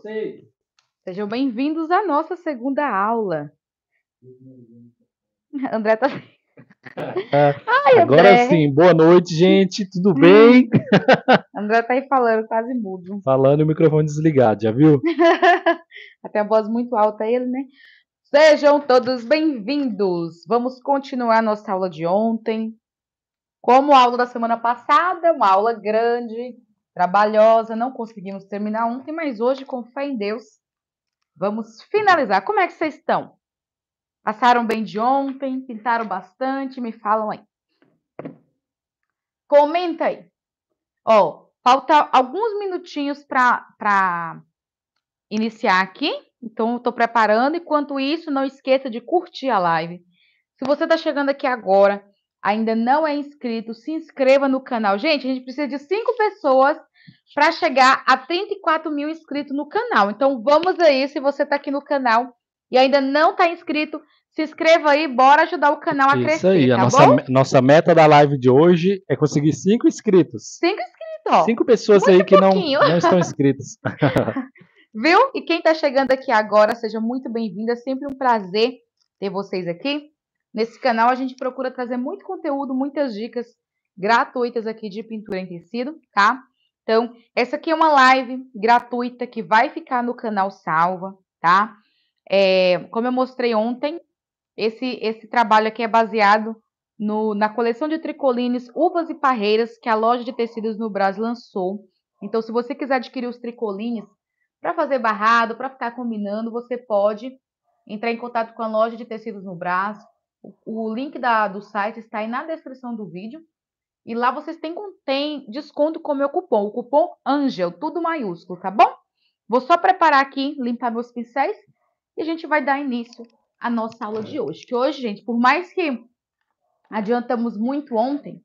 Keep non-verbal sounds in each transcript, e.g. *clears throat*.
vocês. Sejam bem-vindos à nossa segunda aula. *laughs* André tá. É, Ai, Agora André. sim, boa noite, gente. Tudo bem? Hum. André tá aí falando, quase mudo. Falando e o microfone desligado, já viu? *laughs* Até a voz muito alta ele, né? Sejam todos bem-vindos. Vamos continuar nossa aula de ontem. Como a aula da semana passada, uma aula grande, trabalhosa, não conseguimos terminar ontem, mas hoje, com fé em Deus, vamos finalizar. Como é que vocês estão? Passaram bem de ontem? Pintaram bastante? Me falam aí. Comenta aí. Ó, falta alguns minutinhos para iniciar aqui. Então, eu estou preparando. Enquanto isso, não esqueça de curtir a live. Se você está chegando aqui agora, ainda não é inscrito, se inscreva no canal. Gente, a gente precisa de cinco pessoas para chegar a 34 mil inscritos no canal. Então vamos aí, se você está aqui no canal e ainda não está inscrito, se inscreva aí, bora ajudar o canal a crescer. Isso aí, tá a nossa, bom? nossa meta da live de hoje é conseguir cinco inscritos. Cinco inscritos, ó. Cinco pessoas muito aí que não, não estão inscritas. *laughs* *laughs* Viu? E quem está chegando aqui agora, seja muito bem-vinda. É sempre um prazer ter vocês aqui. Nesse canal a gente procura trazer muito conteúdo, muitas dicas gratuitas aqui de pintura em tecido, tá? Então, essa aqui é uma live gratuita que vai ficar no canal Salva, tá? É, como eu mostrei ontem, esse, esse trabalho aqui é baseado no, na coleção de tricolines, uvas e parreiras que a loja de tecidos no Brasil lançou. Então, se você quiser adquirir os tricolines para fazer barrado, para ficar combinando, você pode entrar em contato com a loja de tecidos no Brasil. O, o link da, do site está aí na descrição do vídeo. E lá vocês têm, tem desconto com o meu cupom, o cupom ANGEL, tudo maiúsculo, tá bom? Vou só preparar aqui, limpar meus pincéis e a gente vai dar início à nossa aula de hoje. Que hoje, gente, por mais que adiantamos muito ontem,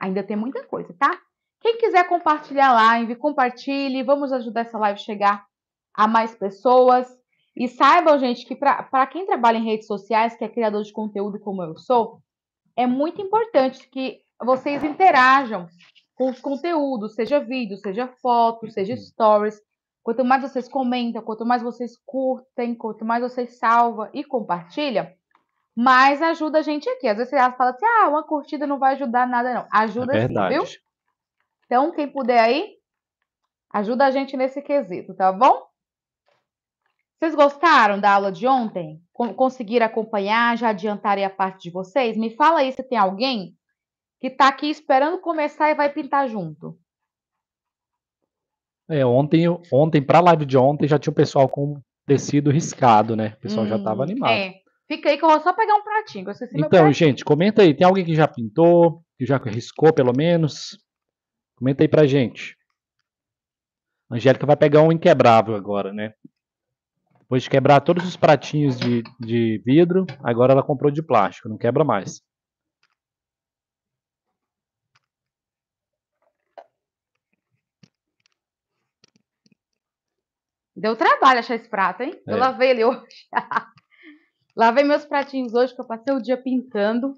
ainda tem muita coisa, tá? Quem quiser compartilhar a live, compartilhe, vamos ajudar essa live a chegar a mais pessoas. E saibam, gente, que para quem trabalha em redes sociais, que é criador de conteúdo como eu sou, é muito importante que vocês interajam com os conteúdos, seja vídeo, seja foto, seja uhum. stories. Quanto mais vocês comentam, quanto mais vocês curtem, quanto mais vocês salvam e compartilham, mais ajuda a gente aqui. Às vezes você fala assim, ah, uma curtida não vai ajudar nada, não. Ajuda é sim, viu? Então, quem puder aí, ajuda a gente nesse quesito, tá bom? Vocês gostaram da aula de ontem? Conseguiram acompanhar? Já adiantarei a parte de vocês? Me fala aí se tem alguém que está aqui esperando começar e vai pintar junto. É, ontem, ontem para a live de ontem, já tinha o pessoal com tecido riscado, né? O pessoal hum, já estava animado. É. Fica aí que eu vou só pegar um pratinho. então, pratinho. gente, comenta aí. Tem alguém que já pintou, que já riscou, pelo menos? Comenta aí pra gente. A Angélica vai pegar um inquebrável agora, né? Depois de quebrar todos os pratinhos de, de vidro, agora ela comprou de plástico, não quebra mais. Deu trabalho achar esse prato, hein? É. Eu lavei ele *laughs* hoje. lavei meus pratinhos hoje, que eu passei o dia pintando.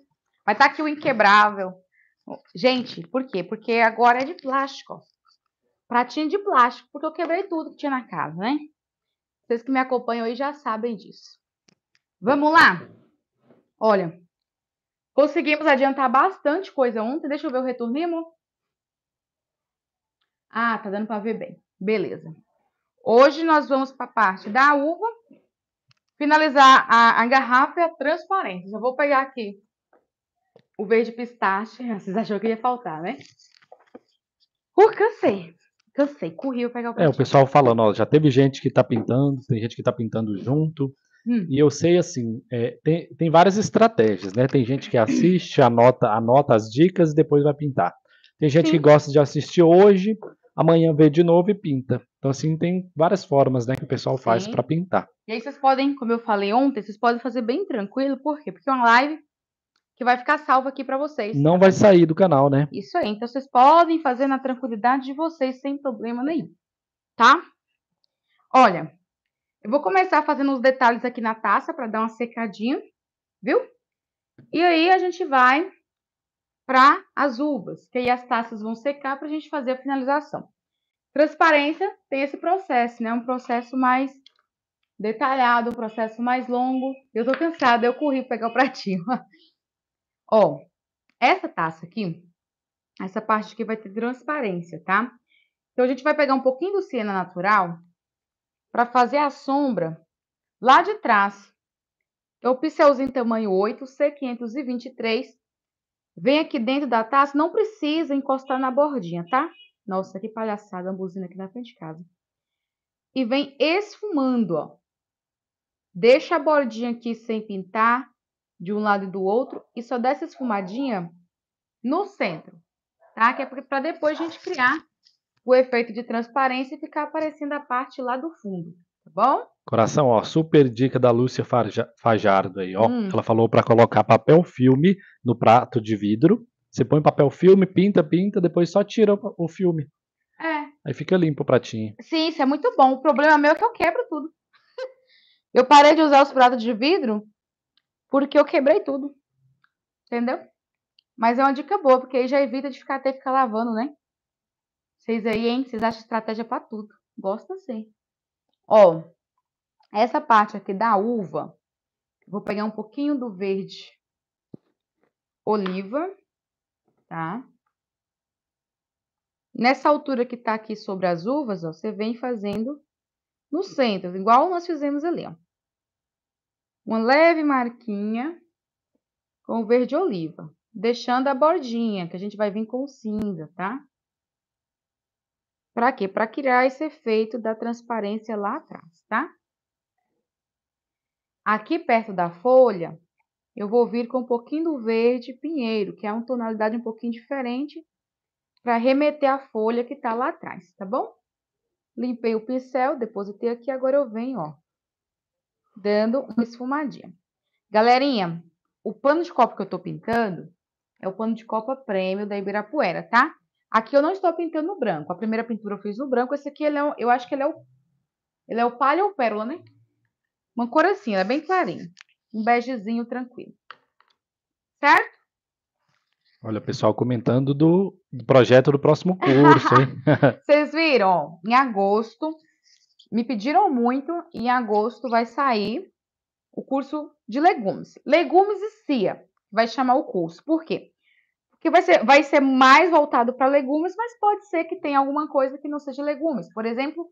Mas tá aqui o inquebrável. Gente, por quê? Porque agora é de plástico, ó. Pratinho de plástico, porque eu quebrei tudo que tinha na casa, né? Vocês que me acompanham aí já sabem disso. Vamos lá? Olha, conseguimos adiantar bastante coisa ontem. Deixa eu ver o retorno, Ah, tá dando para ver bem. Beleza. Hoje nós vamos para a parte da uva, finalizar a, a garrafa e a transparência. Já vou pegar aqui o verde pistache. Ah, vocês acharam que ia faltar, né? Uh, cansei. Cansei, corri eu pegar o É, o pessoal falando, ó, já teve gente que está pintando, tem gente que está pintando junto. Hum. E eu sei assim, é, tem, tem várias estratégias, né? Tem gente que assiste, anota, anota as dicas e depois vai pintar. Tem gente Sim. que gosta de assistir hoje, amanhã vê de novo e pinta. Então, assim, tem várias formas né, que o pessoal faz para pintar. E aí vocês podem, como eu falei ontem, vocês podem fazer bem tranquilo, por quê? Porque é uma live que vai ficar salva aqui para vocês. Não vai sair do canal, né? Isso aí. Então, vocês podem fazer na tranquilidade de vocês, sem problema nenhum, tá? Olha, eu vou começar fazendo os detalhes aqui na taça para dar uma secadinha, viu? E aí a gente vai para as uvas, que aí as taças vão secar para a gente fazer a finalização. Transparência tem esse processo, né? Um processo mais detalhado, um processo mais longo. Eu tô cansada, eu corri pegar o pratinho. *laughs* Ó, essa taça aqui, essa parte aqui vai ter transparência, tá? Então a gente vai pegar um pouquinho do siena natural para fazer a sombra lá de trás. É o pincelzinho tamanho 8, C523, Vem aqui dentro da taça, não precisa encostar na bordinha, tá? Nossa, que palhaçada, a buzina aqui na frente de casa. E vem esfumando, ó. Deixa a bordinha aqui sem pintar, de um lado e do outro, e só dessa esfumadinha no centro, tá? Que é para depois a gente criar o efeito de transparência e ficar aparecendo a parte lá do fundo, tá bom? Coração, ó, super dica da Lúcia Fajardo aí, ó. Hum. Ela falou para colocar papel filme no prato de vidro. Você põe papel filme, pinta, pinta, depois só tira o filme. É. Aí fica limpo o pratinho. Sim, isso é muito bom. O problema meu é que eu quebro tudo. *laughs* eu parei de usar os pratos de vidro porque eu quebrei tudo. Entendeu? Mas é uma dica boa, porque aí já evita de ficar até ficar lavando, né? Vocês aí, hein? Vocês acham estratégia para tudo. Gosta sim. Ó, essa parte aqui da uva, vou pegar um pouquinho do verde oliva, tá? Nessa altura que tá aqui sobre as uvas, ó, você vem fazendo no centro, igual nós fizemos ali, ó. Uma leve marquinha com verde oliva, deixando a bordinha, que a gente vai vir com cinza, tá? Para quê? Para criar esse efeito da transparência lá atrás, tá? Aqui perto da folha, eu vou vir com um pouquinho do verde pinheiro, que é uma tonalidade um pouquinho diferente, para remeter a folha que está lá atrás, tá bom? Limpei o pincel, depositei aqui, agora eu venho, ó, dando uma esfumadinha. Galerinha, o pano de copo que eu estou pintando é o pano de copa prêmio da Ibirapuera, tá? Aqui eu não estou pintando no branco. A primeira pintura eu fiz no branco. Esse aqui, ele é, eu acho que ele é o, ele é o palha ou pérola, né? Uma cor assim, é bem clarinho. Um begezinho tranquilo. Certo? Olha, pessoal comentando do projeto do próximo curso, hein? *laughs* Vocês viram? Em agosto, me pediram muito, em agosto vai sair o curso de legumes. Legumes e CIA vai chamar o curso. Por quê? Porque vai ser, vai ser mais voltado para legumes, mas pode ser que tenha alguma coisa que não seja legumes. Por exemplo,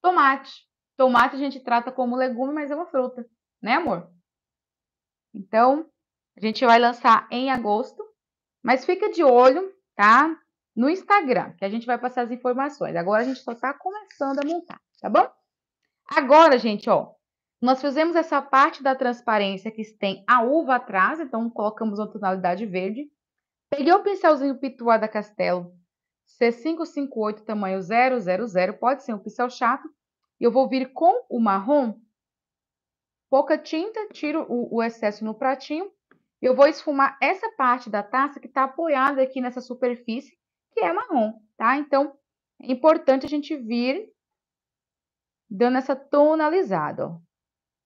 tomate. Tomate a gente trata como legume, mas é uma fruta, né, amor? Então, a gente vai lançar em agosto, mas fica de olho, tá? No Instagram, que a gente vai passar as informações. Agora a gente só tá começando a montar, tá bom? Agora, gente, ó, nós fizemos essa parte da transparência que tem a uva atrás, então colocamos uma tonalidade verde. Peguei o pincelzinho Pituá da Castelo C558 tamanho 000, pode ser um pincel chato, e eu vou vir com o marrom, pouca tinta, tiro o, o excesso no pratinho. Eu vou esfumar essa parte da taça que está apoiada aqui nessa superfície, que é marrom, tá? Então, é importante a gente vir dando essa tonalizada, ó.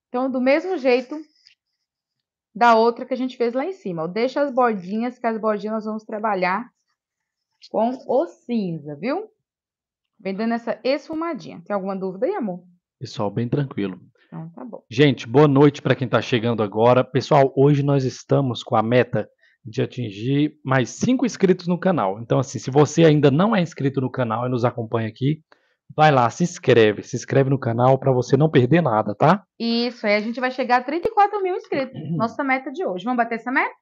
Então, do mesmo jeito da outra que a gente fez lá em cima. Deixa as bordinhas, que as bordinhas nós vamos trabalhar com o cinza, viu? Vem dando essa esfumadinha. Tem alguma dúvida aí, amor? Pessoal, bem tranquilo. Então, tá bom. Gente, boa noite para quem está chegando agora. Pessoal, hoje nós estamos com a meta de atingir mais cinco inscritos no canal. Então, assim, se você ainda não é inscrito no canal e nos acompanha aqui, vai lá, se inscreve. Se inscreve no canal para você não perder nada, tá? Isso, aí a gente vai chegar a 34 mil inscritos. Uhum. Nossa meta de hoje. Vamos bater essa meta?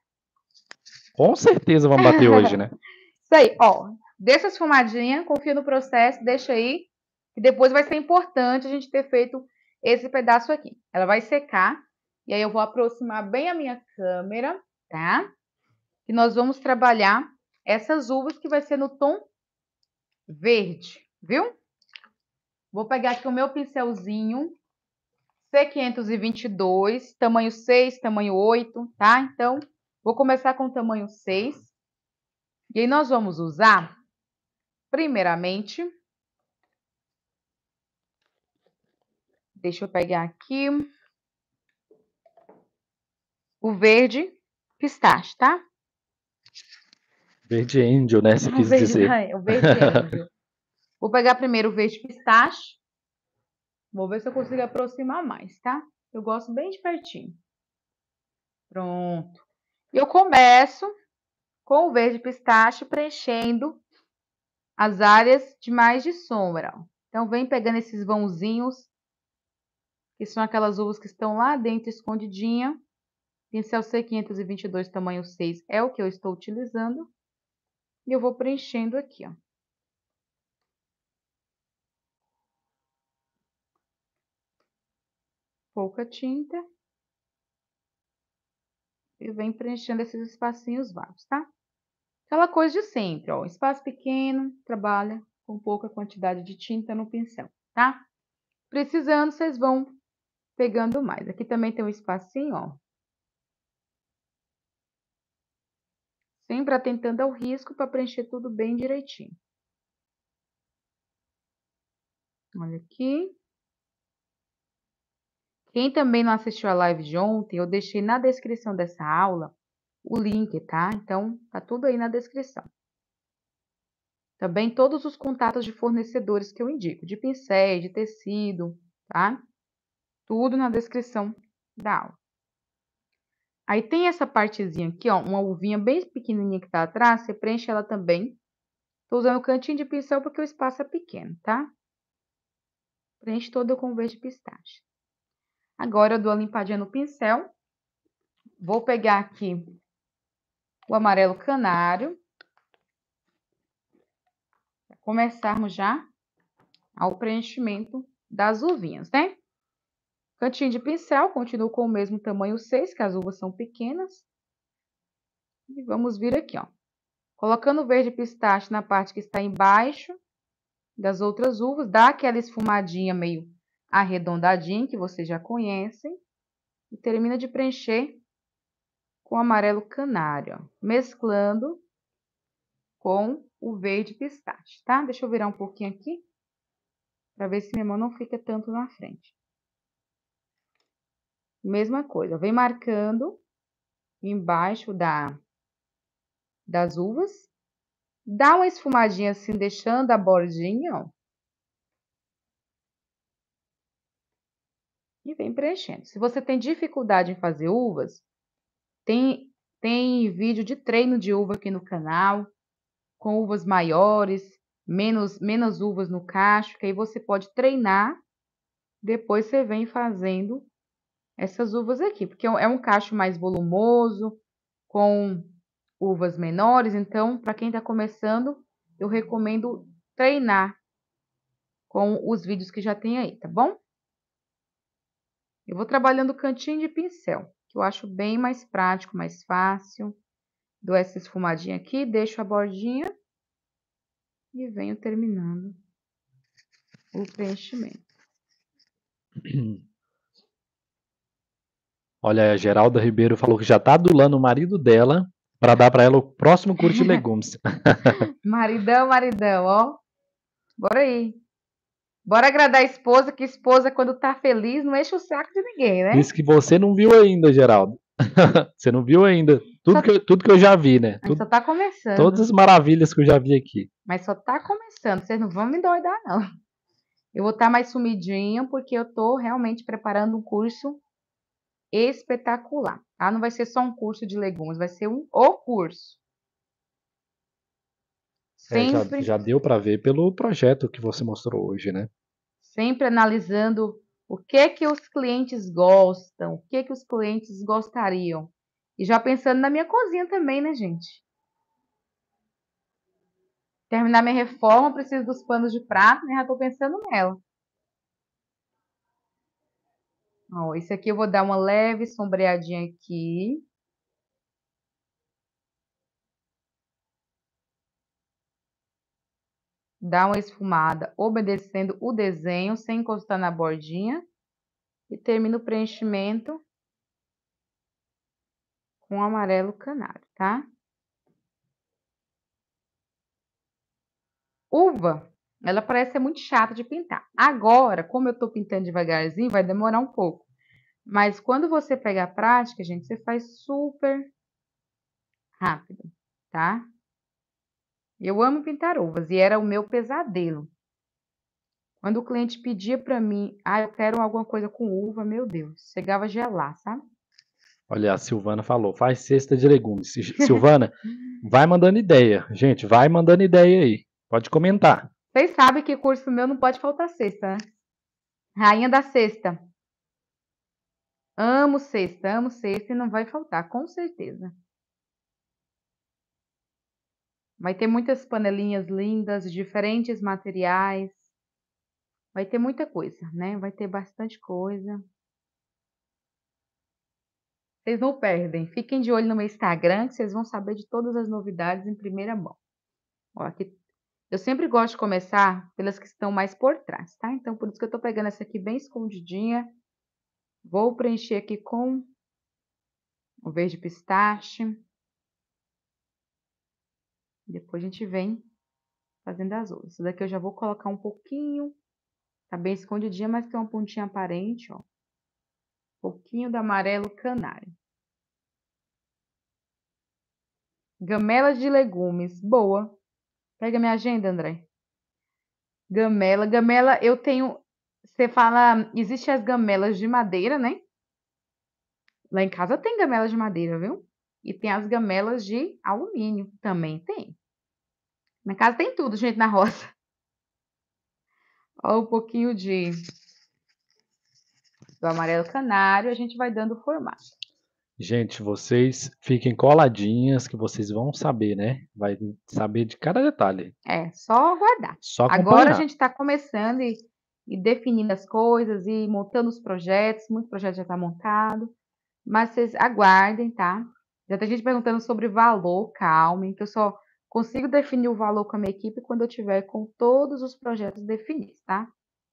Com certeza vamos bater hoje, né? *laughs* Isso aí, ó. Deixa as fumadinhas, confia no processo, deixa aí. E depois vai ser importante a gente ter feito esse pedaço aqui. Ela vai secar. E aí eu vou aproximar bem a minha câmera, tá? E nós vamos trabalhar essas uvas que vai ser no tom verde, viu? Vou pegar aqui o meu pincelzinho C522, tamanho 6, tamanho 8, tá? Então, vou começar com o tamanho 6. E aí nós vamos usar Primeiramente, deixa eu pegar aqui o verde pistache, tá? Verde índio, né? Se ah, quis verde, dizer. *laughs* É, o verde *laughs* Vou pegar primeiro o verde pistache. Vou ver se eu consigo aproximar mais, tá? Eu gosto bem de pertinho. Pronto. E eu começo com o verde pistache preenchendo as áreas de mais de sombra. Então, vem pegando esses vãozinhos, que são aquelas uvas que estão lá dentro, escondidinha. Pincel C522, tamanho 6, é o que eu estou utilizando. E eu vou preenchendo aqui, ó. Pouca tinta. E vem preenchendo esses espacinhos vagos, tá? Aquela coisa de sempre, ó, espaço pequeno, trabalha com pouca quantidade de tinta no pincel, tá? Precisando, vocês vão pegando mais. Aqui também tem um espacinho, ó. Sempre atentando ao risco para preencher tudo bem direitinho. Olha aqui. Quem também não assistiu a live de ontem, eu deixei na descrição dessa aula o link, tá? Então, tá tudo aí na descrição. Também todos os contatos de fornecedores que eu indico, de pincéis, de tecido, tá? Tudo na descrição da aula. Aí tem essa partezinha aqui, ó, uma uvinha bem pequenininha que tá atrás, você preenche ela também. Tô usando o cantinho de pincel porque o espaço é pequeno, tá? Preenche toda com verde pistache. Agora eu dou a limpadinha no pincel. Vou pegar aqui o amarelo canário. Pra começarmos já ao preenchimento das uvinhas, né? Cantinho de pincel, continuo com o mesmo tamanho 6, que as uvas são pequenas. E vamos vir aqui, ó. Colocando o verde pistache na parte que está embaixo das outras uvas, dá aquela esfumadinha meio arredondadinha que vocês já conhecem. E termina de preencher com amarelo canário, ó, mesclando com o verde pistache, tá? Deixa eu virar um pouquinho aqui, para ver se minha mão não fica tanto na frente. Mesma coisa, vem marcando embaixo da, das uvas, dá uma esfumadinha assim, deixando a bordinha, ó. E vem preenchendo. Se você tem dificuldade em fazer uvas, tem, tem vídeo de treino de uva aqui no canal, com uvas maiores, menos, menos uvas no cacho, que aí você pode treinar. Depois você vem fazendo essas uvas aqui, porque é um é cacho mais volumoso, com uvas menores. Então, para quem está começando, eu recomendo treinar com os vídeos que já tem aí, tá bom? Eu vou trabalhando cantinho de pincel que eu acho bem mais prático, mais fácil. Dou essa esfumadinha aqui, deixo a bordinha e venho terminando o preenchimento. *clears throat* Olha, a Geralda Ribeiro falou que já está adulando o marido dela para dar para ela o próximo curso de *laughs* legumes. *laughs* maridão, maridão, ó. Bora aí. Bora agradar a esposa, que esposa, quando tá feliz, não enche o saco de ninguém, né? Isso que você não viu ainda, Geraldo. *laughs* você não viu ainda. Tudo, só... que, eu, tudo que eu já vi, né? Mas tudo... só tá começando. Todas as maravilhas que eu já vi aqui. Mas só tá começando. Vocês não vão me doidar, não. Eu vou estar tá mais sumidinha, porque eu tô realmente preparando um curso espetacular. Tá? Não vai ser só um curso de legumes, vai ser um o curso. Sempre... É, já, já deu para ver pelo projeto que você mostrou hoje, né? sempre analisando o que que os clientes gostam, o que que os clientes gostariam. E já pensando na minha cozinha também, né, gente? Terminar minha reforma, preciso dos panos de prato, né? Já estou pensando nela. Ó, esse aqui eu vou dar uma leve sombreadinha aqui. dá uma esfumada, obedecendo o desenho sem encostar na bordinha e termina o preenchimento com amarelo canário, tá? Uva, ela parece ser muito chata de pintar. Agora, como eu tô pintando devagarzinho, vai demorar um pouco. Mas quando você pegar a prática, gente, você faz super rápido, tá? Eu amo pintar uvas e era o meu pesadelo. Quando o cliente pedia para mim, ah, eu quero alguma coisa com uva, meu Deus, chegava a gelar, sabe? Olha, a Silvana falou, faz cesta de legumes. Silvana, *laughs* vai mandando ideia. Gente, vai mandando ideia aí. Pode comentar. Vocês sabem que curso meu não pode faltar cesta, né? Rainha da cesta. Amo cesta, amo cesta e não vai faltar, com certeza. Vai ter muitas panelinhas lindas, diferentes materiais. Vai ter muita coisa, né? Vai ter bastante coisa. Vocês não perdem. Fiquem de olho no meu Instagram, que vocês vão saber de todas as novidades em primeira mão. Ó, aqui eu sempre gosto de começar pelas que estão mais por trás, tá? Então, por isso que eu tô pegando essa aqui bem escondidinha. Vou preencher aqui com o verde pistache. Depois a gente vem fazendo as outras. Isso daqui eu já vou colocar um pouquinho, tá bem escondidinha, mas que é uma pontinha aparente, ó. Um pouquinho do amarelo canário. Gamelas de legumes, boa. Pega minha agenda, André. Gamela, gamela, eu tenho. Você fala, existem as gamelas de madeira, né? Lá em casa tem gamelas de madeira, viu? E tem as gamelas de alumínio, também tem. Na casa tem tudo, gente, na roça. Ó, um pouquinho de do amarelo canário, a gente vai dando o formato. Gente, vocês fiquem coladinhas que vocês vão saber, né? Vai saber de cada detalhe. É, só aguardar. Só Agora a gente está começando e, e, definindo as coisas e montando os projetos. Muito projeto já está montado. Mas vocês aguardem, tá? Já tem gente perguntando sobre valor, calma, que eu só Consigo definir o valor com a minha equipe quando eu tiver com todos os projetos definidos, tá?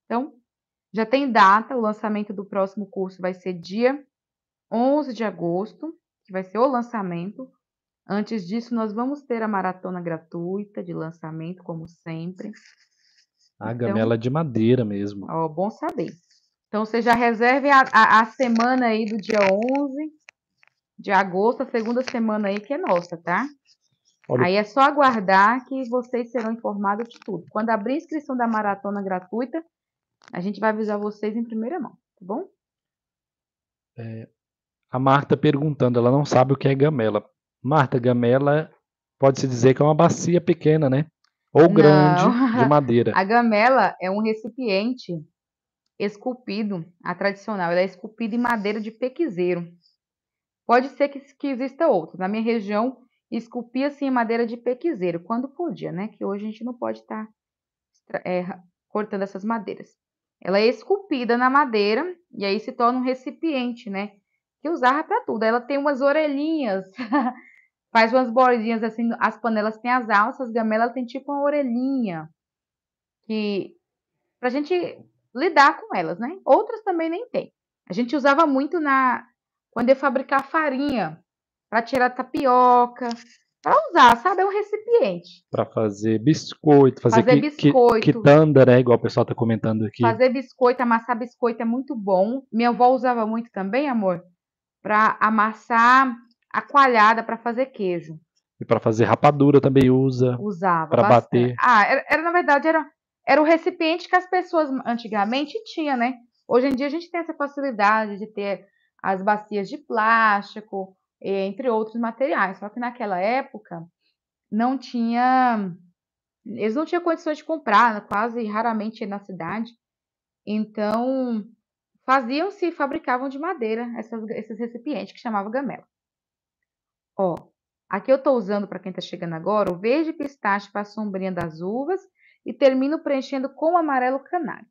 Então, já tem data, o lançamento do próximo curso vai ser dia 11 de agosto, que vai ser o lançamento. Antes disso, nós vamos ter a maratona gratuita de lançamento, como sempre. A então, gamela é de madeira mesmo. Ó, bom saber. Então, você já reserve a, a, a, semana aí do dia 11 de agosto, a segunda semana aí que é nossa, tá? Olha. Aí é só aguardar que vocês serão informados de tudo. Quando abrir a inscrição da maratona gratuita, a gente vai avisar vocês em primeira mão, tá bom? É, a Marta perguntando, ela não sabe o que é gamela. Marta, gamela pode-se dizer que é uma bacia pequena, né? Ou grande, de *laughs* madeira. A gamela é um recipiente esculpido, a tradicional, ela é esculpida em madeira de pequizeiro. Pode ser que, que exista outro. Na minha região, Esculpia-se em madeira de pequiseiro, quando podia, né? Que hoje a gente não pode estar tá, é, cortando essas madeiras. Ela é esculpida na madeira e aí se torna um recipiente, né? Que usava para tudo. Ela tem umas orelhinhas, *laughs* faz umas bordinhas assim. As panelas têm as alças, gamela tem tipo uma orelhinha. Que pra gente lidar com elas, né? Outras também nem tem. A gente usava muito na quando ia fabricar farinha para tirar tapioca, para usar, sabe? É um recipiente. Para fazer biscoito, fazer, fazer que biscoito. quitanda, né? Igual o pessoal está comentando aqui. Fazer biscoito, amassar biscoito é muito bom. Minha avó usava muito também, amor, para amassar a coalhada para fazer queijo. E para fazer rapadura também usa. Usava. Para bater. Ah, era, era, na verdade era era o recipiente que as pessoas antigamente tinham, né? Hoje em dia a gente tem essa facilidade de ter as bacias de plástico, eh, entre outros materiais. Só que naquela época não tinha, eles não tinham condições de comprar, né, quase raramente na cidade. Então faziam-se e fabricavam de madeira essas, esses recipientes que chamava gamela. Ó, aqui eu estou usando para quem está chegando agora o verde pistache para a sombrinha das uvas e termino preenchendo com o amarelo canário.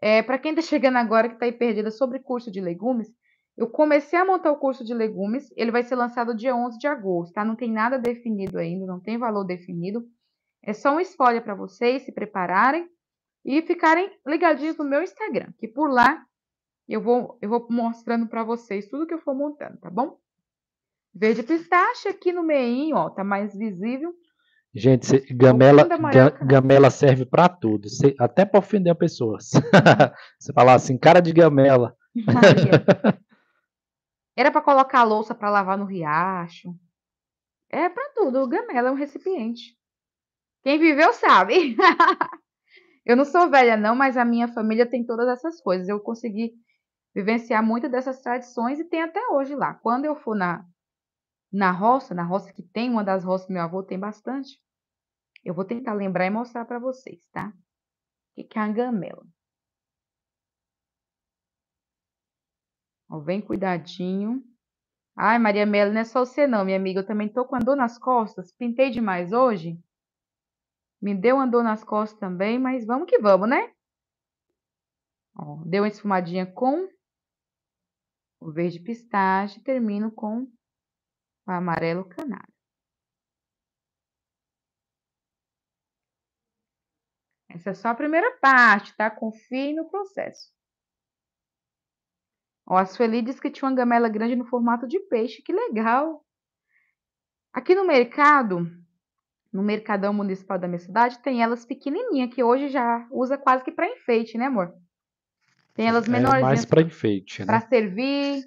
É, para quem está *laughs* chegando agora que está aí perdida sobre curso de legumes, eu comecei a montar o curso de legumes, ele vai ser lançado dia 11 de agosto, tá? Não tem nada definido ainda, não tem valor definido. É só um spoiler para vocês se prepararem e ficarem ligadinhos no meu Instagram, que por lá eu vou, eu vou mostrando para vocês tudo que eu for montando, tá bom? Verde pistache aqui no meinho, ó, tá mais visível. Gente, cê, gamela, ga, gamela serve para tudo, cê, até para ofender pessoas. você *laughs* falar assim, cara de gamela. *laughs* Era para colocar a louça para lavar no riacho. É para tudo. O gamela é um recipiente. Quem viveu sabe. *laughs* eu não sou velha, não, mas a minha família tem todas essas coisas. Eu consegui vivenciar muitas dessas tradições e tem até hoje lá. Quando eu for na, na roça, na roça que tem, uma das roças que meu avô tem bastante, eu vou tentar lembrar e mostrar para vocês, tá? O que é a gamela? Ó, bem cuidadinho. Ai, Maria Melo, não é só você não, minha amiga. Eu também tô com a dor nas costas. Pintei demais hoje. Me deu uma dor nas costas também, mas vamos que vamos, né? Ó, deu uma esfumadinha com o verde pistache. Termino com o amarelo canário. Essa é só a primeira parte, tá? Confie no processo. Ó, a Sueli disse que tinha uma gamela grande no formato de peixe. Que legal! Aqui no mercado, no mercadão municipal da minha cidade, tem elas pequenininha que hoje já usa quase que para enfeite, né, amor? Tem elas é menorzinhas. É mais para enfeite, né? Para servir,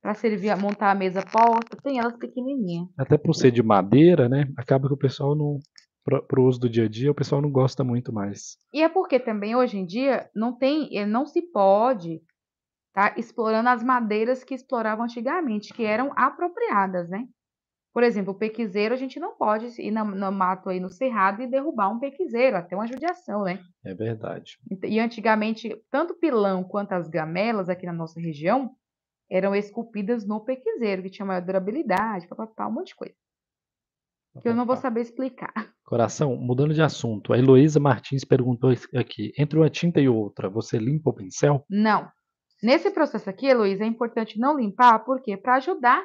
para servir, montar a mesa porta. tem elas pequenininha. Até por ser de madeira, né? Acaba que o pessoal não para o uso do dia a dia, o pessoal não gosta muito mais. E é porque também hoje em dia não tem, eh, não se pode tá? Explorando as madeiras que exploravam antigamente, que eram apropriadas, né? Por exemplo, o pequiseiro, a gente não pode ir no, no mato aí no cerrado e derrubar um pequiseiro, até uma judiação, né? É verdade. E antigamente, tanto pilão quanto as gamelas aqui na nossa região eram esculpidas no pequiseiro, que tinha maior durabilidade, papapá, um monte de coisa. Que eu não vou saber explicar. *laughs* Coração, mudando de assunto, a Heloísa Martins perguntou aqui: entre uma tinta e outra, você limpa o pincel? Não. Nesse processo aqui, Heloísa, é importante não limpar, por quê? Para ajudar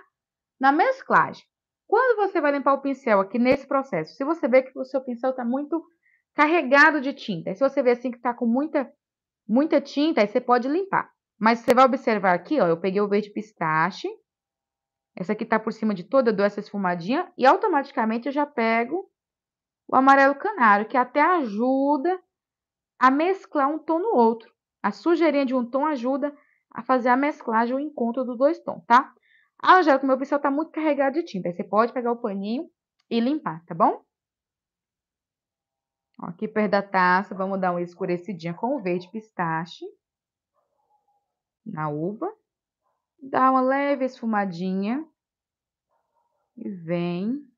na mesclagem. Quando você vai limpar o pincel aqui nesse processo, se você vê que o seu pincel está muito carregado de tinta, se você vê assim que está com muita, muita tinta, aí você pode limpar. Mas você vai observar aqui, ó, eu peguei o verde pistache, essa aqui está por cima de toda, eu dou essa esfumadinha, e automaticamente eu já pego o amarelo canário, que até ajuda a mesclar um tom no outro. A sujeirinha de um tom ajuda a fazer a mesclagem, o encontro dos dois tons, tá? Ah, Angélica, meu pincel tá muito carregado de tinta. Aí você pode pegar o paninho e limpar, tá bom? Ó, aqui perto da taça, vamos dar uma escurecidinha com o verde pistache. Na uva. Dá uma leve esfumadinha. E vem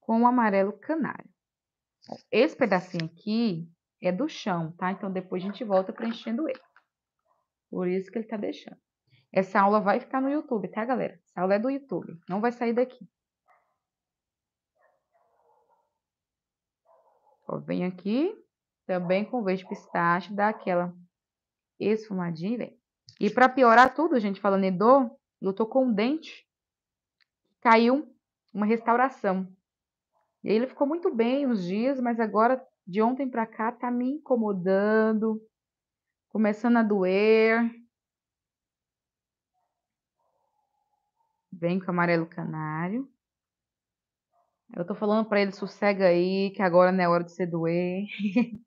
com o amarelo canário. Esse pedacinho aqui é do chão, tá? Então, depois a gente volta preenchendo ele. Por isso que ele tá deixando. Essa aula vai ficar no YouTube, tá, galera? Essa aula é do YouTube, não vai sair daqui. Ó, vem aqui, também com verde pistache, dá aquela esfumadinha. E para piorar tudo, gente, falando em dor, eu tô com um dente caiu uma restauração. E ele ficou muito bem uns dias, mas agora de ontem para cá tá me incomodando começando a doer. Vem com o amarelo canário. Eu tô falando para ele, sossega aí, que agora não é hora de você doer. *laughs*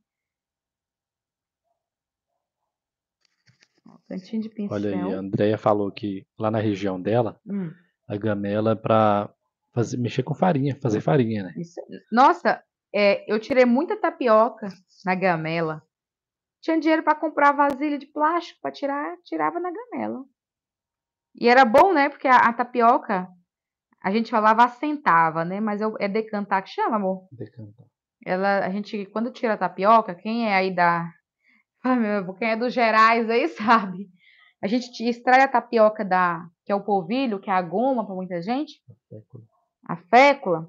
Cantinho de pincel. Olha aí, a Andrea falou que lá na região dela, hum. a gamela é pra fazer, mexer com farinha, fazer farinha, né? Isso. Nossa, é, eu tirei muita tapioca na gamela tinha dinheiro para comprar vasilha de plástico para tirar, tirava na gamela. E era bom, né? Porque a, a tapioca, a gente falava assentava, né? Mas eu, é decantar que chama, amor? Decantar. Ela, a gente, quando tira a tapioca, quem é aí da. *laughs* Quem é dos Gerais aí *laughs* sabe. A gente extrai a tapioca da. que é o polvilho, que é a goma para muita gente. A fécula. A fécula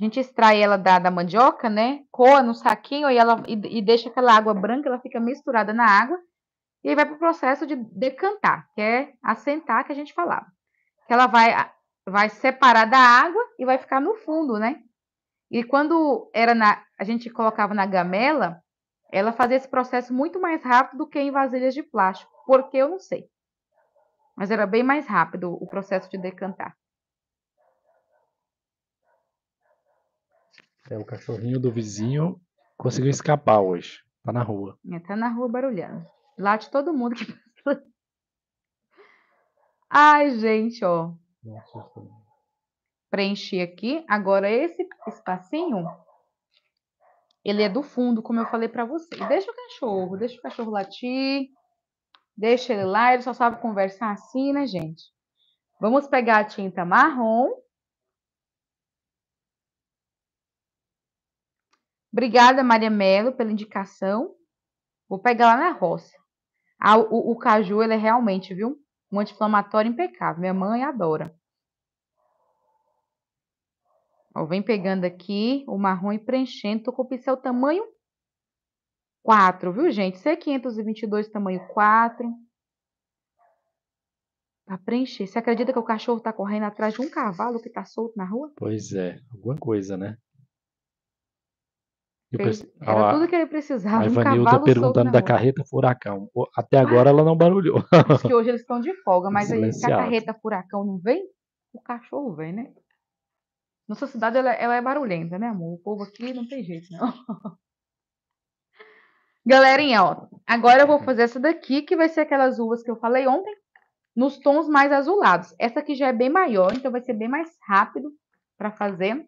a gente extrai ela da, da mandioca, né? Coa no saquinho e, ela, e, e deixa aquela água branca, ela fica misturada na água. E aí vai para o processo de decantar, que é assentar, que a gente falava. Que ela vai, vai separar da água e vai ficar no fundo, né? E quando era na, a gente colocava na gamela, ela fazia esse processo muito mais rápido do que em vasilhas de plástico. Porque eu não sei. Mas era bem mais rápido o processo de decantar. É, o cachorrinho do vizinho conseguiu escapar hoje. Tá na rua. É, tá na rua barulhando. Late todo mundo que passa. Ai, gente, ó. Preenchi aqui. Agora, esse espacinho, ele é do fundo, como eu falei pra você. Deixa o cachorro, deixa o cachorro latir. Deixa ele lá, ele só sabe conversar assim, né, gente? Vamos pegar a tinta marrom Obrigada, Maria Mello, pela indicação. Vou pegar lá na roça. Ah, o, o, caju, ele é realmente, viu? Um anti-inflamatório impecável. Minha mãe adora. Ó, vem pegando aqui o marrom e preenchendo. Tô com o pincel tamanho 4, viu, gente? C522, tamanho 4. Pra preencher. Você acredita que o cachorro tá correndo atrás de um cavalo que tá solto na rua? Pois é. Alguma coisa, né? Era ah, tudo que ele precisava. A Ivanilda um perguntando da carreta furacão. Até ah, agora ela não barulhou. Acho que hoje eles estão de folga, mas aí, se a carreta furacão não vem, o cachorro vem, né? Nossa cidade ela, ela é barulhenta, né, amor? O povo aqui não tem jeito, não. *laughs* Galerinha, ó, agora eu vou fazer essa daqui, que vai ser aquelas uvas que eu falei ontem, nos tons mais azulados. Essa aqui já é bem maior, então vai ser bem mais rápido para fazer.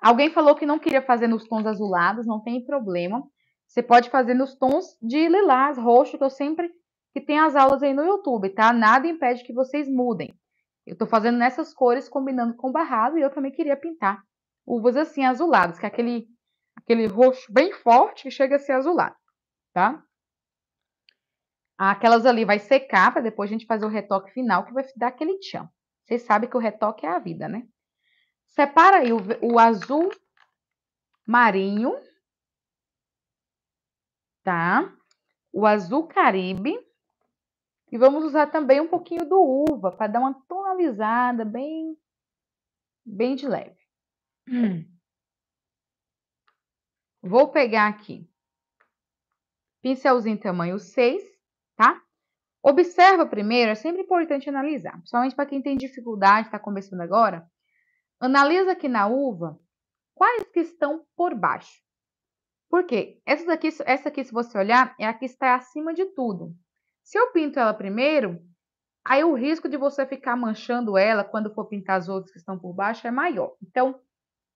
Alguém falou que não queria fazer nos tons azulados, não tem problema. Você pode fazer nos tons de lilás, roxo, que eu sempre que tem as aulas aí no YouTube, tá? Nada impede que vocês mudem. Eu tô fazendo nessas cores, combinando com barrado, e eu também queria pintar uvas assim azuladas, que é aquele aquele roxo bem forte que chega a ser azulado, tá? Aquelas ali vai secar para depois a gente fazer o retoque final que vai dar aquele tchan. Vocês sabem que o retoque é a vida, né? Separa aí o, o azul marinho, tá? O azul caribe. E vamos usar também um pouquinho do uva para dar uma tonalizada bem, bem de leve. Hum. Vou pegar aqui pincelzinho tamanho 6, tá? Observa primeiro, é sempre importante analisar, principalmente para quem tem dificuldade, está começando agora analisa aqui na uva quais que estão por baixo. Por quê? Essa, daqui, essa aqui, se você olhar, é a que está acima de tudo. Se eu pinto ela primeiro, aí o risco de você ficar manchando ela quando for pintar as outras que estão por baixo é maior. Então,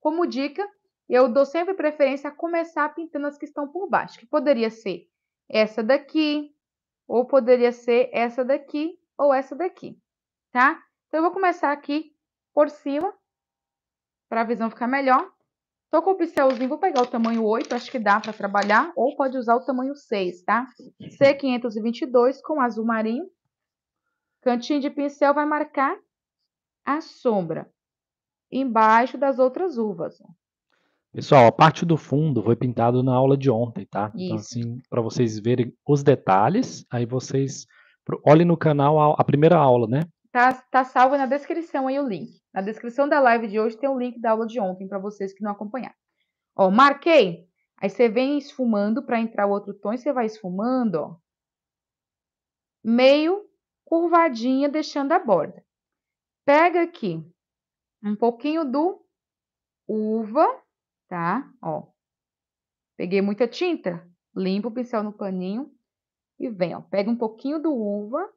como dica, eu dou sempre preferência a começar pintando as que estão por baixo, que poderia ser essa daqui, ou poderia ser essa daqui, ou essa daqui, tá? Então, eu vou começar aqui por cima para a visão ficar melhor. Tô com o pincelzinho, vou pegar o tamanho 8, acho que dá para trabalhar, ou pode usar o tamanho 6, tá? C522 com azul marinho. Cantinho de pincel vai marcar a sombra embaixo das outras uvas. Pessoal, a parte do fundo foi pintado na aula de ontem, tá? Então, Isso. Então, assim, para vocês verem os detalhes, aí vocês olhem no canal a, a primeira aula, né? Tá, tá salvo na descrição aí o link. Na descrição da live de hoje tem o link da aula de ontem para vocês que não acompanharam. Ó, marquei. Aí você vem esfumando para entrar o outro tom e você vai esfumando, ó. Meio curvadinha, deixando a borda. Pega aqui um pouquinho do uva, tá? Ó. Peguei muita tinta, limpo o pincel no paninho e vem, ó. Pega um pouquinho do uva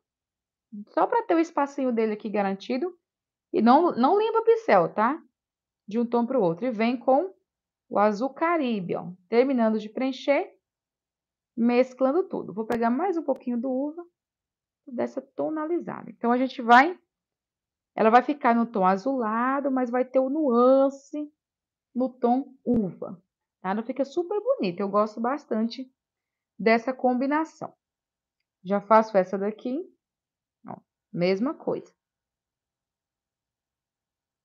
só para ter o espacinho dele aqui garantido. E não, não limpa o pincel, tá? De um tom para o outro. E vem com o azul caribe, ó. Terminando de preencher, mesclando tudo. Vou pegar mais um pouquinho do uva, dessa tonalizada. Então, a gente vai... Ela vai ficar no tom azulado, mas vai ter o nuance no tom uva. Tá? Ela fica super bonita. Eu gosto bastante dessa combinação. Já faço essa daqui mesma coisa.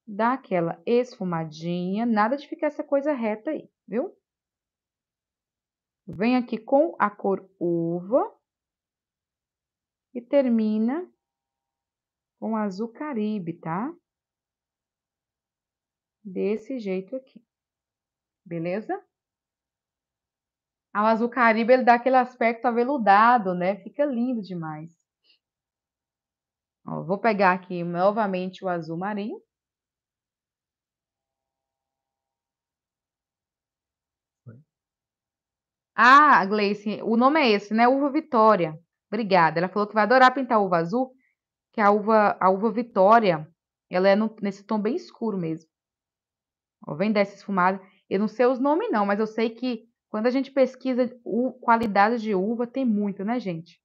Dá aquela esfumadinha, nada de ficar essa coisa reta aí, viu? Vem aqui com a cor uva e termina com azul caribe, tá? Desse jeito aqui, beleza? Ah, o azul caribe ele dá aquele aspecto aveludado, né? Fica lindo demais. Ó, vou pegar aqui novamente o azul marinho. Ah, Gleice, o nome é esse, né? Uva Vitória. Obrigada. Ela falou que vai adorar pintar uva azul, que a uva, a uva Vitória, ela é no, nesse tom bem escuro mesmo. Ó, vem dessa esfumada. Eu não sei os nomes não, mas eu sei que quando a gente pesquisa qualidade de uva, tem muito, né, gente?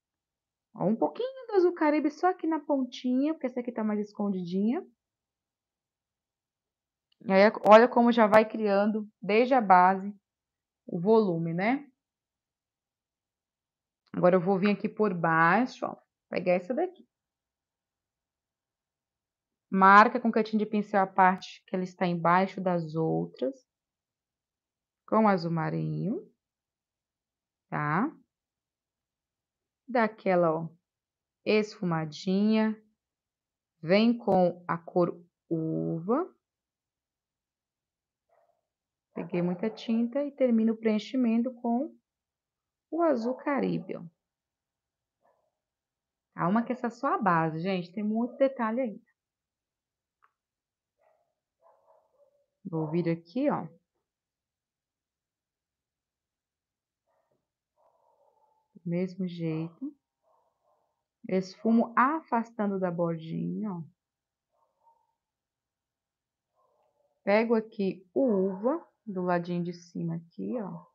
Ó, um pouquinho, o Caribe só aqui na pontinha, porque essa aqui está mais escondidinha. E aí, olha como já vai criando, desde a base, o volume, né? Agora eu vou vir aqui por baixo, ó, pegar essa daqui. Marca com cantinho de pincel a parte que ela está embaixo das outras. Com azul marinho. Tá? Daquela, ó, esfumadinha, vem com a cor uva. Peguei muita tinta e termino o preenchimento com o azul caríbeo. Calma que essa é só a base, gente, tem muito detalhe ainda. Vou vir aqui, ó. mesmo jeito. Esfumo afastando da bordinha, ó. Pego aqui o uva do ladinho de cima aqui, ó.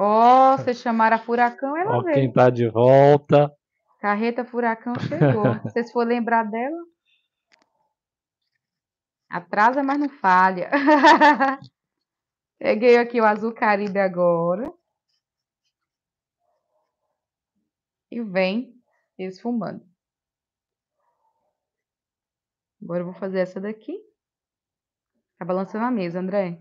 Ó, oh, vocês chamaram furacão, ela ó, veio. quem tá de volta. Carreta furacão chegou. *laughs* vocês for lembrar dela, atrasa, mas não falha. *laughs* Peguei aqui o azul caribe agora. e vem esfumando. Agora eu vou fazer essa daqui. Tá balançando a mesa, André.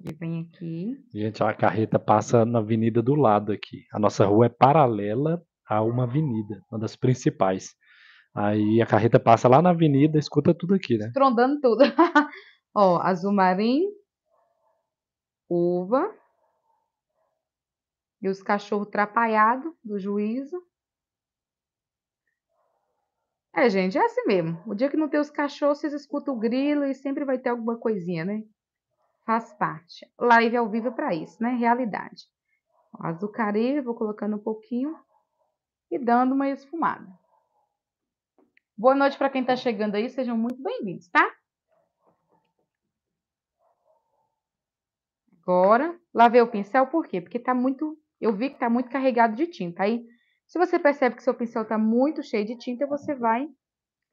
E vem aqui. Gente, a carreta passa na avenida do lado aqui. A nossa rua é paralela a uma avenida, uma das principais. Aí a carreta passa lá na avenida, escuta tudo aqui, né? Estrondando tudo. *laughs* Ó, azul marinho, uva, e os cachorros trapalhados do juízo. É, gente, é assim mesmo. O dia que não tem os cachorros, vocês escutam o grilo e sempre vai ter alguma coisinha, né? Faz parte. Live ao vivo é para isso, né? Realidade. Ó, azucarei, vou colocando um pouquinho e dando uma esfumada. Boa noite para quem está chegando aí, sejam muito bem-vindos, tá? Agora, lavei o pincel, por quê? Porque está muito eu vi que está muito carregado de tinta. Aí, se você percebe que seu pincel está muito cheio de tinta, você vai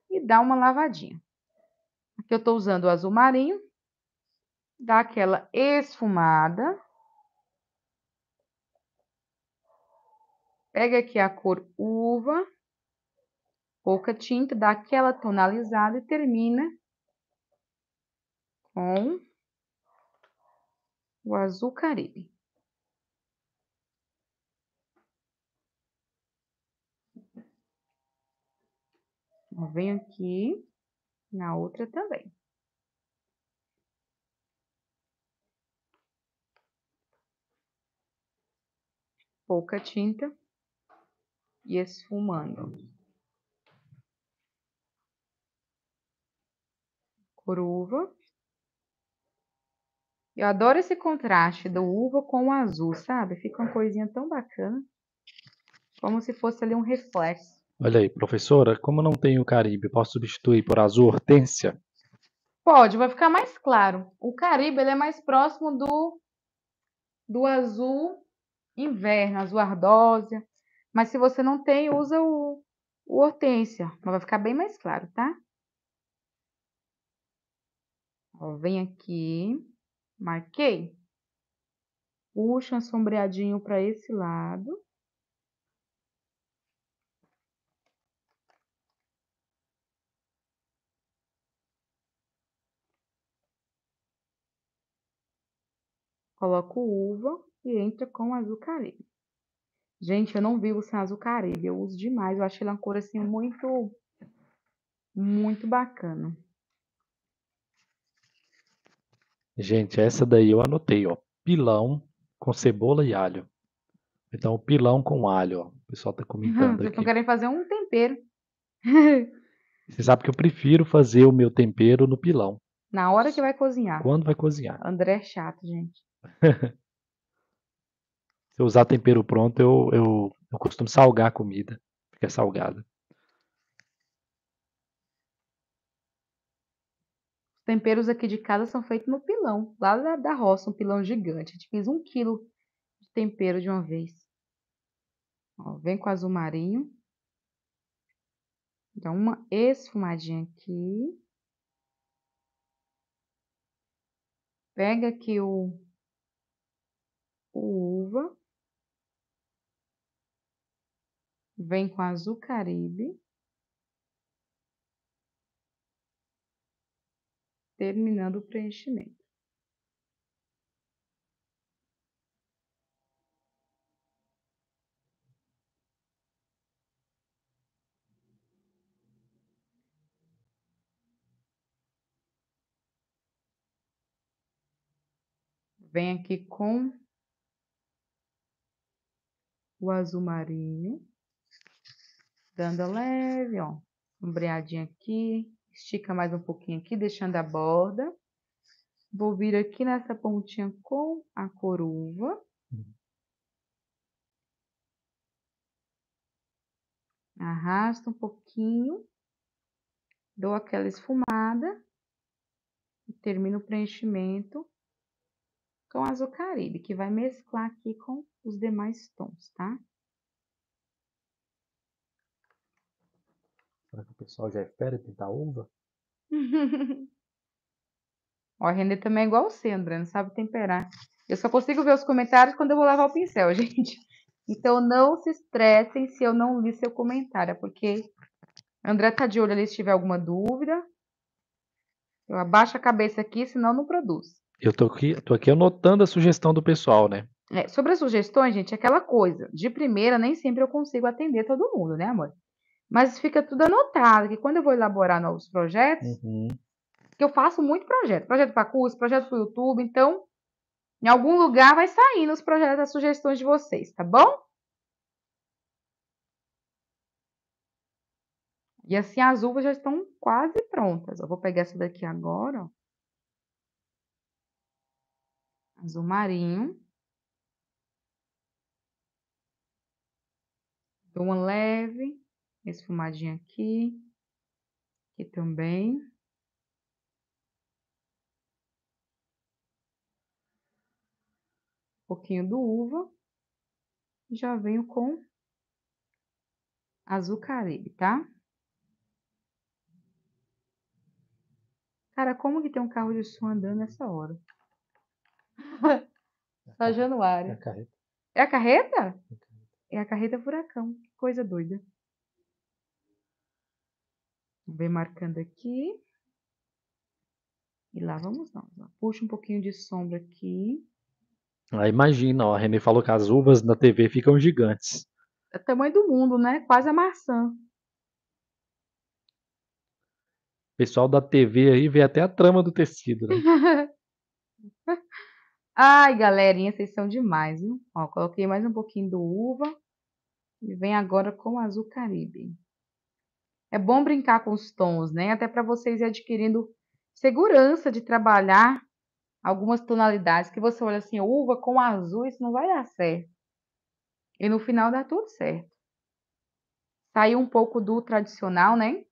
e dá uma lavadinha. Aqui eu estou usando o azul marinho. Dá aquela esfumada. Pega aqui a cor uva. Pouca tinta, dá aquela tonalizada e termina com o azul caribe. Eu venho aqui na outra também. Pouca tinta e esfumando. Curva. Eu adoro esse contraste do uva com o azul, sabe? Fica uma coisinha tão bacana. Como se fosse ali um reflexo. Olha aí, professora, como não tenho Caribe, posso substituir por azul hortênsia? Pode, vai ficar mais claro. O Caribe ele é mais próximo do, do azul inverno, azul ardósia. Mas se você não tem, usa o, o hortênsia. Mas vai ficar bem mais claro, tá? Ó, vem aqui. Marquei. Puxa um sombreadinho para esse lado. coloco uva e entra com azul Gente, eu não vivo sem azul eu uso demais, eu acho ele uma cor assim muito, muito bacana. Gente, essa daí eu anotei, ó, pilão com cebola e alho. Então, pilão com alho, ó. o pessoal tá comentando Vocês aqui. estão querendo fazer um tempero. *laughs* Você sabe que eu prefiro fazer o meu tempero no pilão. Na hora que vai cozinhar. Quando vai cozinhar. André é chato, gente. *laughs* Se eu usar tempero pronto, eu, eu, eu costumo salgar a comida, fica salgada. Os temperos aqui de casa são feitos no pilão, lá da, da roça, um pilão gigante. A gente fez um quilo de tempero de uma vez. Ó, vem com azul marinho. Dá uma esfumadinha aqui. Pega aqui o uva, vem com azul caribe, terminando o preenchimento. Vem aqui com o azul marinho, dando leve, ó, ombreadinha aqui, estica mais um pouquinho aqui, deixando a borda. Vou vir aqui nessa pontinha com a coruva. Arrasto um pouquinho, dou aquela esfumada e termino o preenchimento com azul caribe, que vai mesclar aqui com os demais tons, tá? Será que o pessoal já espera pintar uva? *laughs* Ó, a Renê também é igual você, André, não sabe temperar. Eu só consigo ver os comentários quando eu vou lavar o pincel, *laughs* gente. Então não se estressem se eu não li seu comentário, porque André tá de olho ali se tiver alguma dúvida. Eu abaixo a cabeça aqui, senão não produz. Eu tô aqui, tô aqui anotando a sugestão do pessoal, né? É, sobre as sugestões, gente, é aquela coisa. De primeira, nem sempre eu consigo atender todo mundo, né, amor? Mas fica tudo anotado, que quando eu vou elaborar novos projetos, uhum. que eu faço muito projeto. Projeto para curso, projeto para o YouTube. Então, em algum lugar vai sair nos projetos, as sugestões de vocês, tá bom? E assim, as uvas já estão quase prontas. Eu vou pegar essa daqui agora, ó azul marinho. Dou uma leve esfumadinha aqui, aqui também. Um pouquinho do uva. Já venho com azul caribe, tá? Cara, como que tem um carro de som andando nessa hora? Só Januário. É a carreta. É a carreta? É a é carreta furacão. Que coisa doida. Vem marcando aqui. E lá vamos nós. Puxa um pouquinho de sombra aqui. Ah, imagina, ó, a Renê falou que as uvas na TV ficam gigantes. É o tamanho do mundo, né? Quase a maçã. O pessoal da TV aí vê até a trama do tecido, né? *laughs* Ai, galerinha, vocês são demais, viu? Ó, coloquei mais um pouquinho do uva. E vem agora com azul caribe. É bom brincar com os tons, né? Até para vocês ir adquirindo segurança de trabalhar algumas tonalidades que você olha assim, uva com azul, isso não vai dar certo. E no final dá tudo certo. Saiu um pouco do tradicional, né?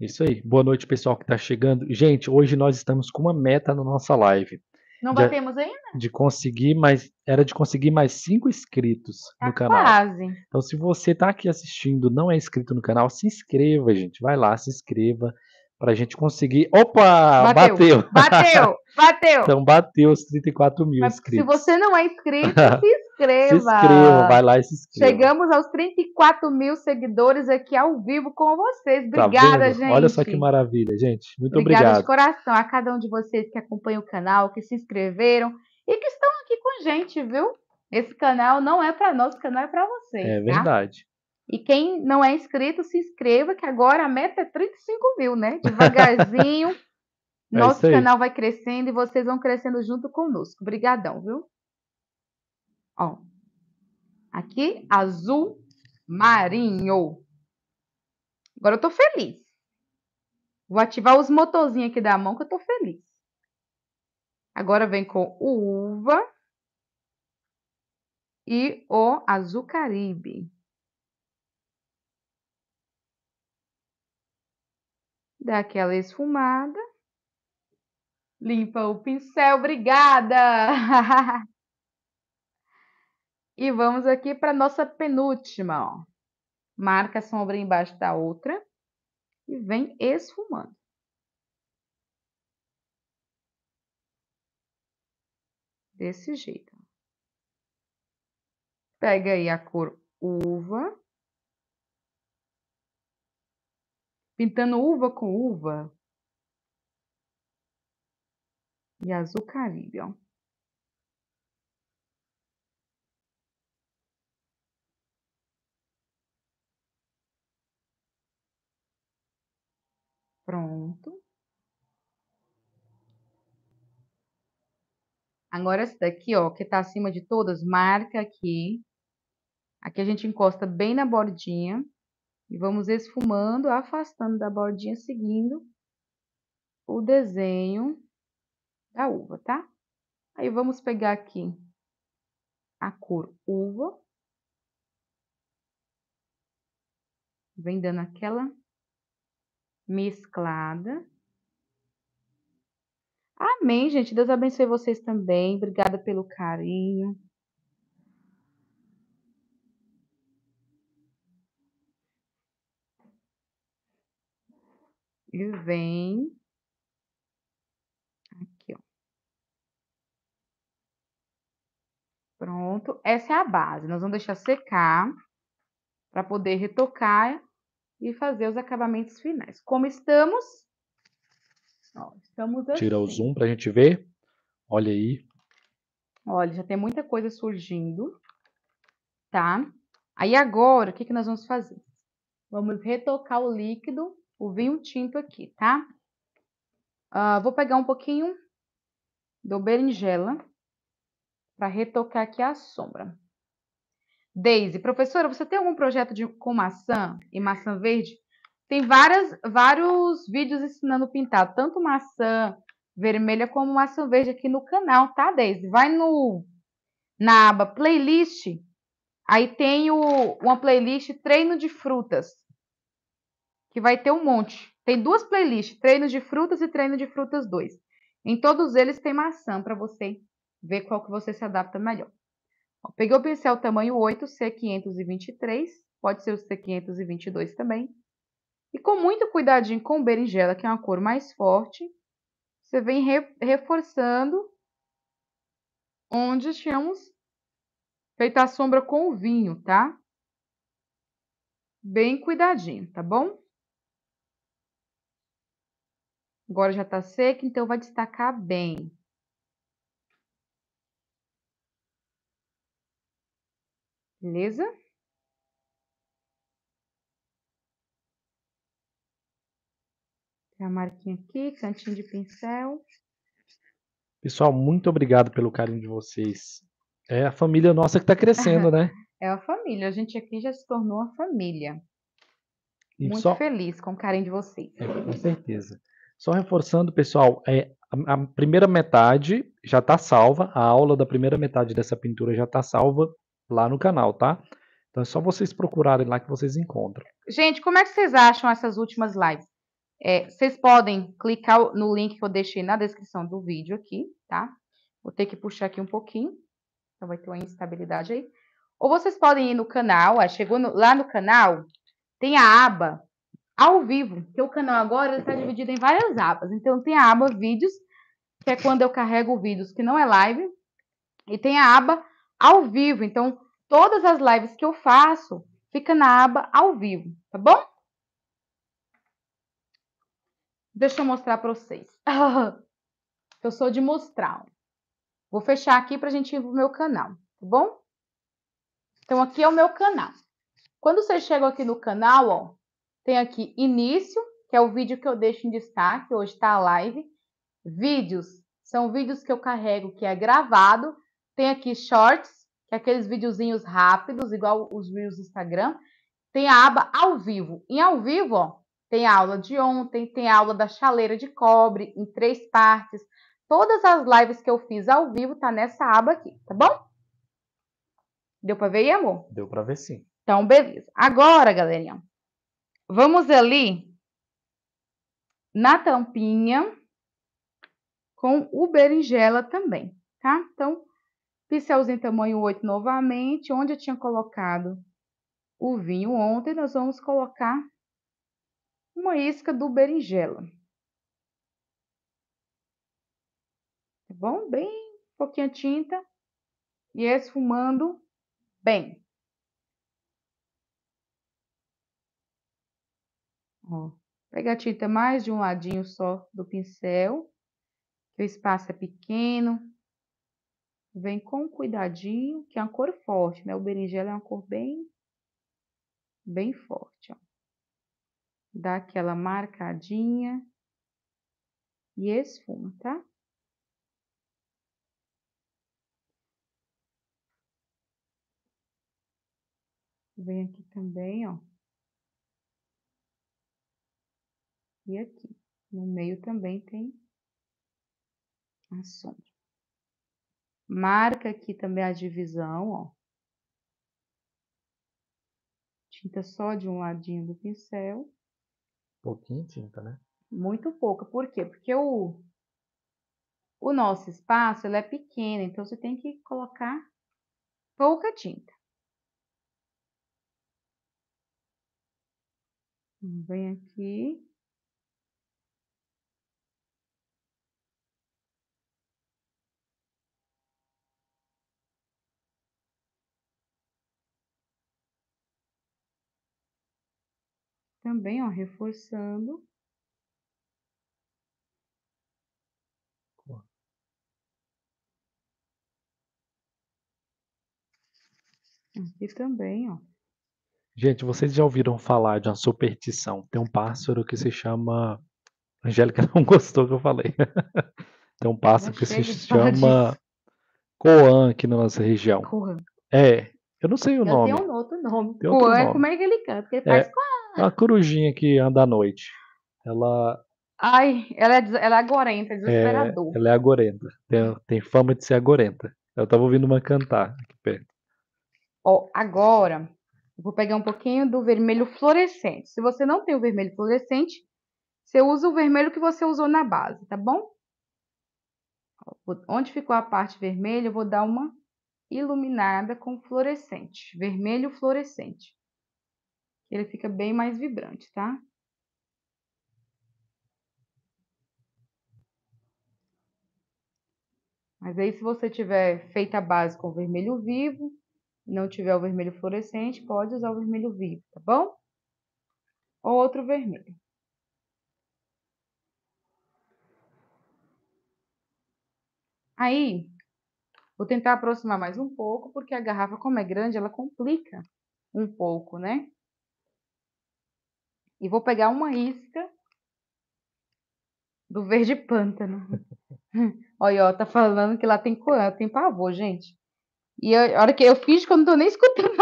Isso aí. Boa noite, pessoal que está chegando. Gente, hoje nós estamos com uma meta na nossa live. Não de, batemos ainda? De conseguir mais. Era de conseguir mais cinco inscritos tá no canal. Quase. Então, se você está aqui assistindo, não é inscrito no canal, se inscreva, gente. Vai lá, se inscreva para a gente conseguir. Opa! Bateu! Bateu! Bateu! *laughs* bateu. então bateu os 34 mil Mas inscritos. Se você não é inscrito, *laughs* se inscreva! se inscreva, vai lá e se inscreva. Chegamos aos 34 mil seguidores aqui ao vivo com vocês. Tá Obrigada, tá gente! Olha só que maravilha, gente. Muito Obrigada de coração a cada um de vocês que acompanha o canal, que se inscreveram e que estão aqui com a gente, viu? Esse canal não é para nós, o canal é para vocês. É tá? verdade. E quem não é inscrito, se inscreva, que agora a meta é 35 mil, né? Devagarzinho, *laughs* é nosso canal vai crescendo e vocês vão crescendo junto conosco. Obrigadão, viu? Ó, aqui, azul marinho. Agora eu tô feliz. Vou ativar os motorzinhos aqui da mão que eu tô feliz. Agora vem com uva e o azul caribe. dá aquela esfumada, limpa o pincel, obrigada! *laughs* e vamos aqui para nossa penúltima, ó. Marca a sombra embaixo da outra e vem esfumando. Desse jeito. Pega aí a cor uva pintando uva com uva. E azul Caribe, ó. Pronto. Agora essa daqui, ó, que tá acima de todas, marca aqui. Aqui a gente encosta bem na bordinha. E vamos esfumando, afastando da bordinha, seguindo o desenho da uva, tá? Aí vamos pegar aqui a cor uva. Vem dando aquela mesclada. Amém, gente. Deus abençoe vocês também. Obrigada pelo carinho. e vem aqui, ó. Pronto, essa é a base. Nós vamos deixar secar para poder retocar e fazer os acabamentos finais. Como estamos? Ó, estamos assim. Tira o assim. zoom para a gente ver. Olha aí. Olha, já tem muita coisa surgindo, tá? Aí agora, o que, que nós vamos fazer? Vamos retocar o líquido o vinho tinto aqui, tá? Uh, vou pegar um pouquinho do berinjela para retocar aqui a sombra. Deise, professora, você tem algum projeto de, com maçã e maçã verde? Tem várias, vários vídeos ensinando a pintar, tanto maçã vermelha como maçã verde aqui no canal, tá, Deise? Vai no, na aba playlist, aí tem o, uma playlist treino de frutas que vai ter um monte. Tem duas playlists, treino de frutas e treino de frutas 2. Em todos eles tem maçã para você ver qual que você se adapta melhor. Ó, peguei o pincel tamanho 8, C523, pode ser o C522 também. E com muito cuidadinho com berinjela, que é uma cor mais forte, você vem re reforçando onde tínhamos feito a sombra com o vinho, tá? Bem cuidadinho, tá bom? Agora já está seca, então vai destacar bem. Beleza? Tem a marquinha aqui, cantinho de pincel. Pessoal, muito obrigado pelo carinho de vocês. É a família nossa que está crescendo, né? *laughs* É a família. A gente aqui já se tornou a família. E muito só... feliz com o carinho de vocês. É, com certeza. Só reforçando, pessoal, é, a, a primeira metade já está salva, a aula da primeira metade dessa pintura já está salva lá no canal, tá? Então é só vocês procurarem lá que vocês encontram. Gente, como é que vocês acham essas últimas lives? É, vocês podem clicar no link que eu deixei na descrição do vídeo aqui, tá? Vou ter que puxar aqui um pouquinho, então vai ter uma instabilidade aí. Ou vocês podem ir no canal, ó, é, chegou no, lá no canal, tem a aba ao vivo, que o canal agora está dividido em várias abas. Então tem a aba vídeos, que é quando eu carrego vídeos que não é live, e tem a aba ao vivo. Então todas as lives que eu faço fica na aba ao vivo, tá bom? Deixa eu mostrar para vocês. *laughs* eu sou de mostrar. Vou fechar aqui para a gente ir pro meu canal, tá bom? Então aqui é o meu canal. Quando vocês chegam aqui no canal, ó, tem aqui início, que é o vídeo que eu deixo em destaque, hoje está a live. Vídeos, são vídeos que eu carrego que é gravado. Tem aqui shorts, que é aqueles videozinhos rápidos, igual os reels do Instagram. Tem a aba ao vivo. Em ao vivo, ó, tem a aula de ontem, tem a aula da chaleira de cobre em três partes. Todas as lives que eu fiz ao vivo tá nessa aba aqui, tá bom? Deu para ver, aí, amor? Deu para ver sim. Então, beleza. Agora, galerinha, Vamos ali na tampinha com o berinjela também, tá? Então, pincelzinho tamanho 8 novamente, onde eu tinha colocado o vinho ontem, nós vamos colocar uma isca do berinjela. Tá bom? Bem pouquinha tinta e esfumando bem. Ó, pega a tinta mais de um ladinho só do pincel, que o espaço é pequeno. Vem com cuidadinho, que é uma cor forte, né? O berinjela é uma cor bem, bem forte, ó. Dá aquela marcadinha e esfuma, tá? Vem aqui também, ó. e aqui. No meio também tem a sombra. Marca aqui também a divisão, ó. Tinta só de um ladinho do pincel. Pouquinho tinta, né? Muito pouca. Por quê? Porque o, o nosso espaço ele é pequeno, então você tem que colocar pouca tinta. Vem aqui. também, ó, reforçando. Aqui também, ó. Gente, vocês já ouviram falar de uma superstição? Tem um pássaro que se chama. A Angélica *laughs* não gostou que eu falei. Tem um pássaro que se chama Coan aqui na nossa região. Coan. É, eu não sei o eu nome. Tem um outro nome. Coan é como é que ele canta, porque ele é. faz Coan. Uma corujinha que anda à noite. Ela. Ai, ela é, ela é agorenta, é, é desesperador. É, ela é agorenta. Tem, tem fama de ser agorenta. Eu tava ouvindo uma cantar aqui perto. Ó, agora eu vou pegar um pouquinho do vermelho fluorescente. Se você não tem o vermelho fluorescente, você usa o vermelho que você usou na base, tá bom? Onde ficou a parte vermelha, eu vou dar uma iluminada com fluorescente, vermelho fluorescente. Ele fica bem mais vibrante, tá? Mas aí, se você tiver feita a base com vermelho vivo, não tiver o vermelho fluorescente, pode usar o vermelho vivo, tá bom? Ou outro vermelho. Aí, vou tentar aproximar mais um pouco, porque a garrafa, como é grande, ela complica um pouco, né? E vou pegar uma isca do verde pântano. *laughs* Olha, ó, tá falando que lá tem coelho, tem pavor, gente. E eu, a hora que eu fiz, que eu não tô nem escutando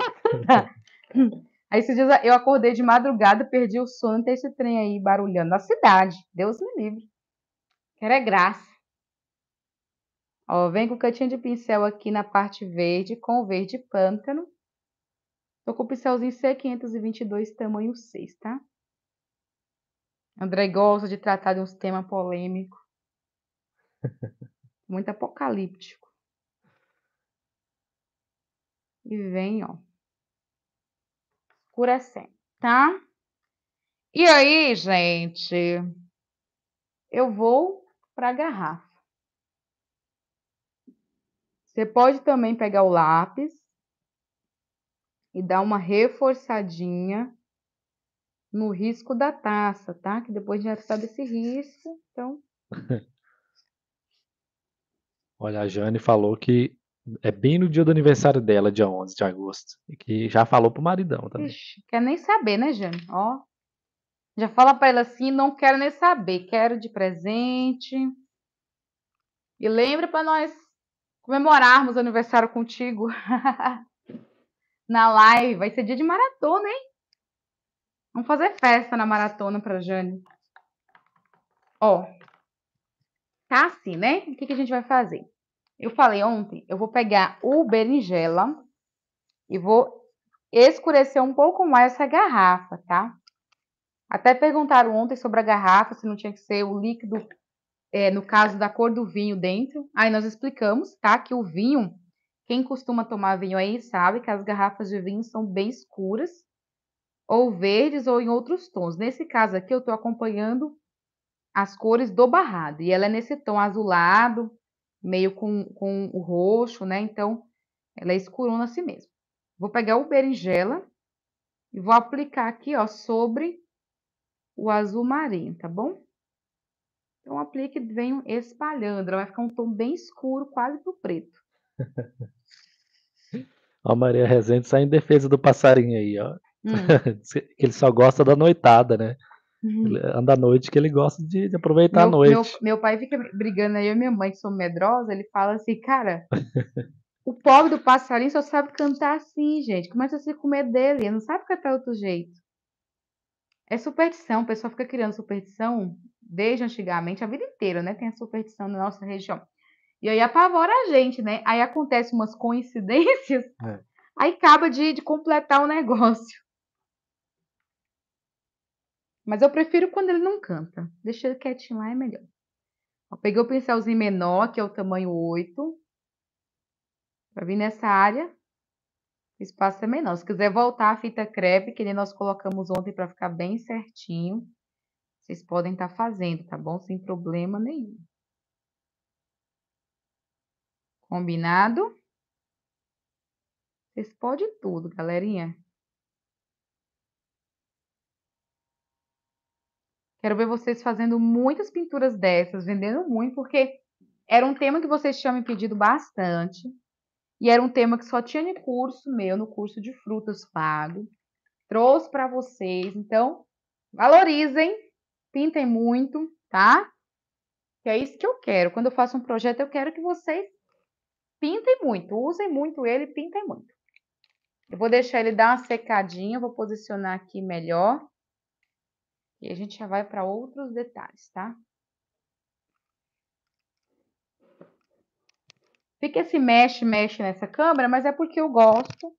nada. *laughs* Aí esses dias eu acordei de madrugada, perdi o sono, tem esse trem aí barulhando na cidade. Deus me livre. Quero é graça. Ó, vem com o cantinho de pincel aqui na parte verde, com o verde pântano. Tô com o pincelzinho C522, tamanho 6, tá? André gosta de tratar de uns temas polêmicos. *laughs* muito apocalíptico. E vem, ó. Escurecendo, tá? E aí, gente, eu vou para a garrafa. Você pode também pegar o lápis e dar uma reforçadinha no risco da taça, tá? Que depois já sabe esse risco, então. *laughs* Olha, a Jane falou que é bem no dia do aniversário dela, dia 11 de agosto, e que já falou pro maridão também. Ixi, quer nem saber, né, Jane? Ó. Já fala para ela assim, não quero nem saber, quero de presente. E lembra para nós comemorarmos o aniversário contigo. *laughs* Na live, vai ser dia de maratona, hein? Vamos fazer festa na maratona para Jane. Ó, tá assim, né? O que, que a gente vai fazer? Eu falei ontem, eu vou pegar o berinjela e vou escurecer um pouco mais essa garrafa, tá? Até perguntaram ontem sobre a garrafa, se não tinha que ser o líquido, é, no caso da cor do vinho dentro. Aí nós explicamos, tá? Que o vinho, quem costuma tomar vinho aí sabe que as garrafas de vinho são bem escuras ou verdes ou em outros tons. Nesse caso aqui, eu estou acompanhando as cores do barrado. E ela é nesse tom azulado, meio com, com o roxo, né? Então, ela é escurona assim mesmo. Vou pegar o berinjela e vou aplicar aqui, ó, sobre o azul marinho, tá bom? Então, aplique e venho espalhando. Ela vai ficar um tom bem escuro, quase pro preto. a *laughs* Maria Rezende sai em defesa do passarinho aí, ó. Hum. *laughs* ele só gosta da noitada, né? Uhum. Anda à noite que ele gosta de, de aproveitar meu, a noite. Meu, meu, pai fica brigando aí, eu e minha mãe, que sou medrosa, ele fala assim, cara, o pobre do passarinho só sabe cantar assim, gente. Começa a se comer dele, ele não sabe cantar outro jeito. É superstição, o pessoal fica criando superstição desde antigamente, a vida inteira, né? Tem a superstição na nossa região. E aí apavora a gente, né? Aí acontece umas coincidências, é. aí acaba de, de completar o um *laughs* negócio. Mas eu prefiro quando ele não canta. Deixa ele quietinho lá, é melhor. Eu peguei o pincelzinho menor, que é o tamanho 8. Pra vir nessa área, o espaço é menor. Se quiser voltar a fita crepe, que nem nós colocamos ontem para ficar bem certinho, vocês podem estar tá fazendo, tá bom? Sem problema nenhum. Combinado? Vocês podem tudo, galerinha. Quero ver vocês fazendo muitas pinturas dessas, vendendo muito, porque era um tema que vocês tinham me pedido bastante. E era um tema que só tinha no curso meu, no curso de frutas pago. Trouxe para vocês. Então, valorizem, pintem muito, tá? Que é isso que eu quero. Quando eu faço um projeto, eu quero que vocês pintem muito, usem muito ele, pintem muito. Eu vou deixar ele dar uma secadinha, vou posicionar aqui melhor e a gente já vai para outros detalhes, tá? Fica esse mexe, mexe nessa câmera, mas é porque eu gosto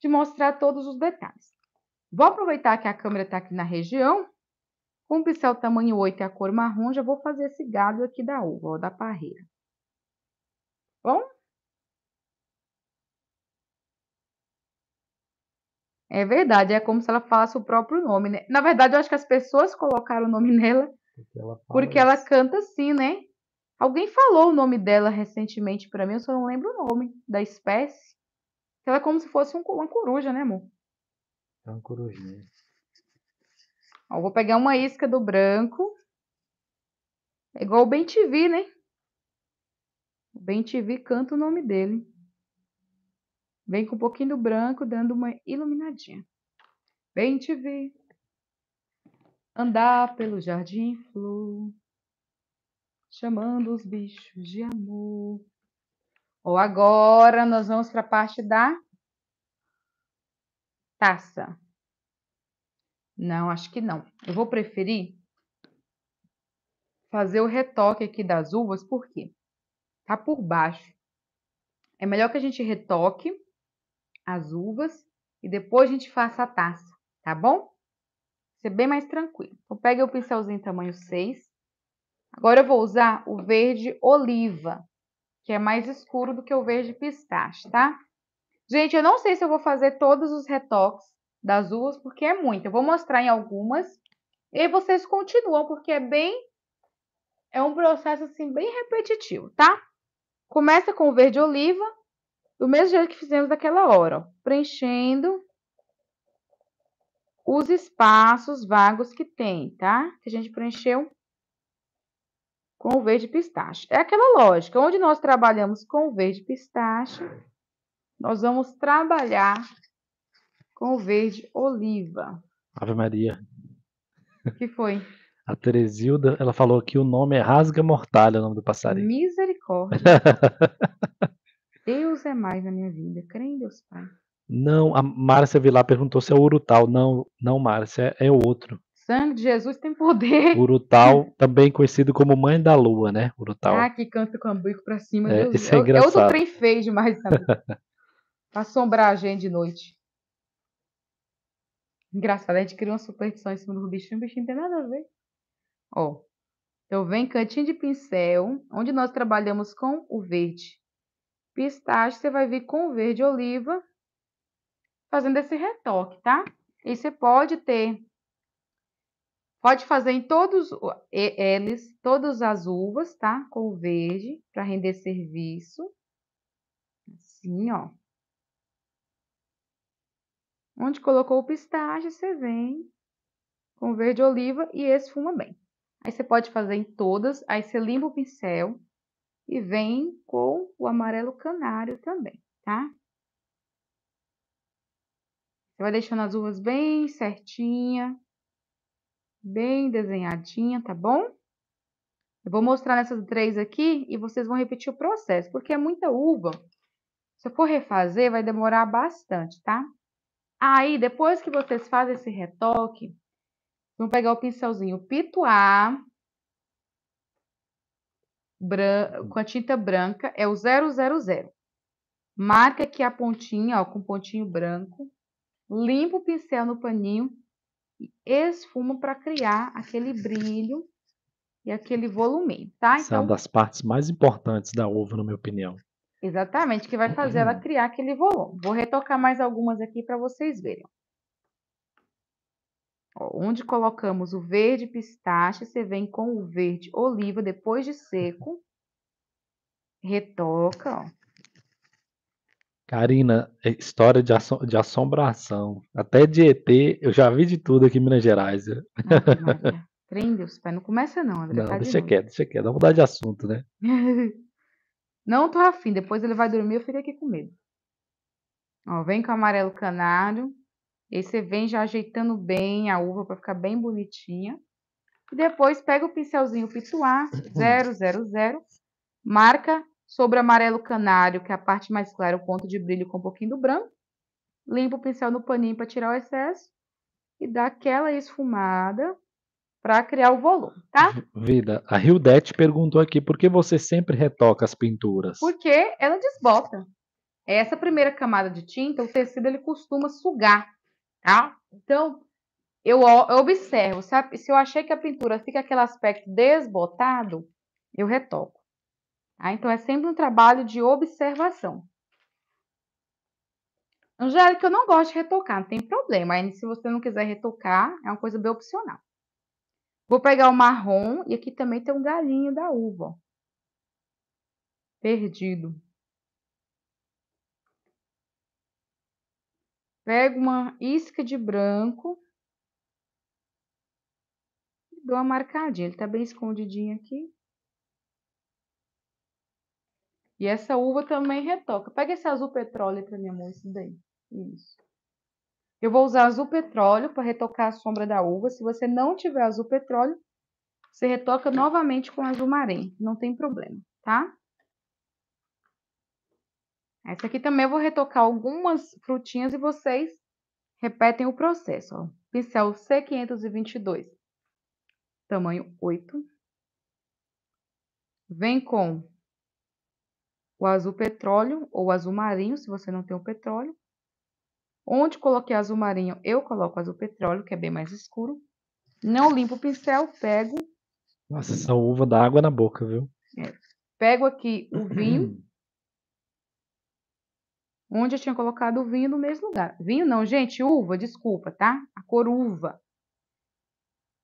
de mostrar todos os detalhes. Vou aproveitar que a câmera está aqui na região. Com o pincel tamanho 8 e a cor marrom, já vou fazer esse galho aqui da uva, ó, da parreira. Bom? É verdade, é como se ela falasse o próprio nome, né? Na verdade, eu acho que as pessoas colocaram o nome *laughs* nela porque ela, porque ela canta assim, né? Alguém falou o nome dela recentemente para mim, eu só não lembro o nome da espécie. Ela então, é como se fosse um, uma coruja, né, amor? É uma corujinha. Ó, vou pegar uma isca do branco. É igual o Ben TV, né? O Ben TV canta o nome dele. Vem com um pouquinho do branco, dando uma iluminadinha. vem te ver Andar pelo jardim flor, chamando os bichos de amor. Ou agora nós vamos para a parte da taça. Não, acho que não. Eu vou preferir fazer o retoque aqui das uvas, porque tá por baixo. É melhor que a gente retoque as uvas e depois a gente faça a taça, tá bom? Ser bem mais tranquilo. Então, pega o pincelzinho tamanho 6. Agora eu vou usar o verde oliva, que é mais escuro do que o verde pistache, tá? Gente, eu não sei se eu vou fazer todos os retoques das uvas, porque é muito. Eu vou mostrar em algumas e vocês continuam, porque é bem... É um processo, assim, bem repetitivo, tá? Começa com o verde oliva, do mesmo jeito que fizemos daquela hora, ó, preenchendo os espaços vagos que tem, tá? Que a gente preencheu com o verde pistache. É aquela lógica, onde nós trabalhamos com o verde pistache, nós vamos trabalhar com o verde oliva. Ave Maria. que foi? A Teresilda, ela falou que o nome é Rasga Mortalha, o nome do passarinho. Misericórdia. *laughs* Deus é mais na minha vida. Crê em Deus Pai. Não, a Márcia Vilar perguntou se é o Urutau. Não, não, Márcia, é, é outro. Sangue de Jesus tem poder. Urutau, também conhecido como Mãe da Lua, né? Urutau. Ah, que canta com o cambuco pra cima. É, isso é, engraçado. É outro trem feio demais também. *laughs* assombrar a gente de noite. Engraçado, a gente cria uma superstição em cima do bichinho, o bichinho não tem nada a ver. Ó, então vem cantinho de pincel, onde nós trabalhamos com o verde pistache, você vai vir com verde oliva, fazendo esse retoque, tá? E você pode ter, pode fazer em todos eles, todas as uvas, tá? Com o verde, para render serviço. Assim, ó. Onde colocou o pistache, você vem com verde oliva e esfuma bem. Aí você pode fazer em todas, aí você limpa o pincel, e vem com o amarelo canário também, tá? Você vai deixando as uvas bem certinha, bem desenhadinha, tá bom? Eu vou mostrar nessas três aqui e vocês vão repetir o processo, porque é muita uva. Se eu for refazer, vai demorar bastante, tá? Aí, depois que vocês fazem esse retoque, vão pegar o pincelzinho pituar, com a tinta branca é o 000. Marca aqui a pontinha, ó, com pontinho branco. Limpa o pincel no paninho e esfuma para criar aquele brilho e aquele volume, tá? Essa então, é uma então das partes mais importantes da uva, na minha opinião. Exatamente, que vai fazer ela *clears throat* criar aquele volume. Vou retocar mais algumas aqui para vocês verem onde colocamos o verde pistache, você vem com o verde oliva depois de seco. Retoca, ó. Karina, é história de, assom de assombração. Até de ET, eu já vi de tudo aqui em Minas Gerais. Ah, *laughs* Trem Deus, pai, não começa não, André. Não, tá deixa de quieto, deixa quieto. Vamos mudar de assunto, né? *laughs* não tô afim, depois ele vai dormir, eu fico aqui com medo. Ó, vem com o amarelo canário. Aí você vem já ajeitando bem a uva para ficar bem bonitinha. E depois pega o pincelzinho pituar 000, marca sobre o amarelo canário, que é a parte mais clara, o ponto de brilho com um pouquinho do branco. Limpa o pincel no paninho para tirar o excesso. E dá aquela esfumada para criar o volume, tá? Vida, a Hildete perguntou aqui por que você sempre retoca as pinturas. Porque ela desbota. Essa primeira camada de tinta, o tecido ele costuma sugar tá? Então, eu, eu observo, se, se eu achei que a pintura fica aquele aspecto desbotado, eu retoco. Tá? Então, é sempre um trabalho de observação. Angélica, eu não gosto de retocar, não tem problema. Aí, se você não quiser retocar, é uma coisa bem opcional. Vou pegar o marrom e aqui também tem um galinho da uva. Ó. Perdido. Pego uma isca de branco e dou uma marcadinha. Ele tá bem escondidinho aqui. E essa uva também retoca. Pega esse azul petróleo para minha amor, esse daí. Isso. Eu vou usar azul petróleo para retocar a sombra da uva. Se você não tiver azul petróleo, você retoca novamente com azul marinho. Não tem problema, tá? Essa aqui também eu vou retocar algumas frutinhas e vocês repetem o processo. Ó. Pincel C522, tamanho 8. Vem com o azul petróleo ou azul marinho, se você não tem o petróleo. Onde coloquei azul marinho, eu coloco azul petróleo, que é bem mais escuro. Não limpo o pincel, pego... Nossa, essa uva dá água na boca, viu? É. Pego aqui o vinho... *clears throat* onde eu tinha colocado o vinho no mesmo lugar. Vinho não, gente, uva, desculpa, tá? A cor uva.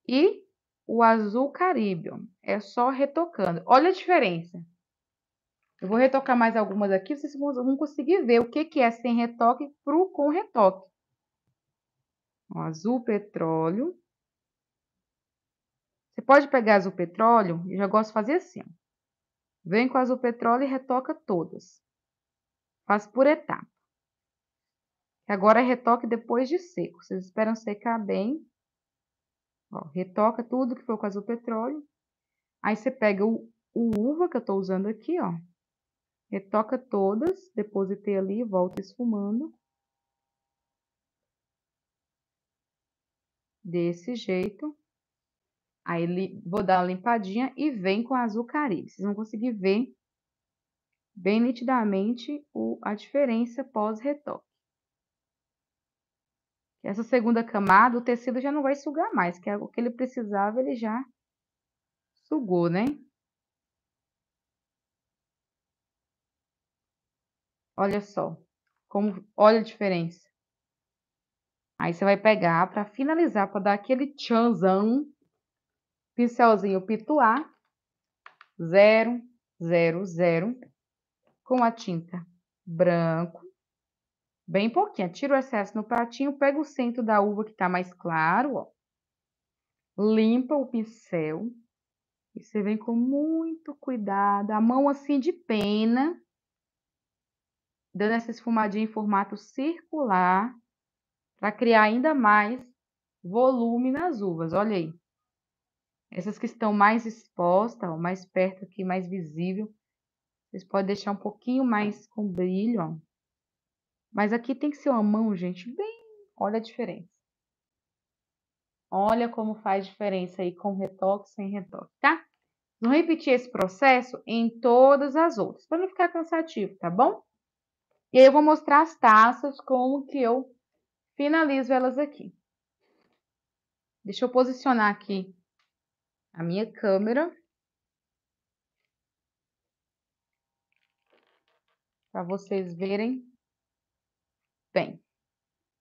E o azul caribe, É só retocando. Olha a diferença. Eu vou retocar mais algumas aqui, vocês vão conseguir ver o que, que é sem retoque pro com retoque. O azul petróleo. Você pode pegar azul petróleo, eu já gosto de fazer assim. Vem com azul petróleo e retoca todas faz por etapa. Agora retoque depois de seco. Vocês esperam secar bem. Ó, retoca tudo que foi com azul petróleo. Aí você pega o, o uva que eu estou usando aqui, ó. Retoca todas, depositei ali, volta esfumando. Desse jeito. Aí vou dar uma limpadinha e vem com azul caribe. Vocês vão conseguir ver bem nitidamente o, a diferença pós-retoque. Essa segunda camada, o tecido já não vai sugar mais, que é o que ele precisava, ele já sugou, né? Olha só, como, olha a diferença. Aí você vai pegar para finalizar, para dar aquele tchanzão, pincelzinho pituá, zero, zero, zero, com a tinta branco, bem pouquinho. Tira o excesso no pratinho, pega o centro da uva que está mais claro, ó. Limpa o pincel. E você vem com muito cuidado, a mão assim de pena, dando essa esfumadinha em formato circular, para criar ainda mais volume nas uvas. Olha aí. Essas que estão mais expostas, ó, mais perto aqui, mais visível, vocês podem deixar um pouquinho mais com brilho, ó. Mas aqui tem que ser uma mão, gente, bem... Olha a diferença. Olha como faz diferença aí com retoque, sem retoque, tá? Vamos repetir esse processo em todas as outras, para não ficar cansativo, tá bom? E aí eu vou mostrar as taças, como que eu finalizo elas aqui. Deixa eu posicionar aqui a minha câmera. para vocês verem bem.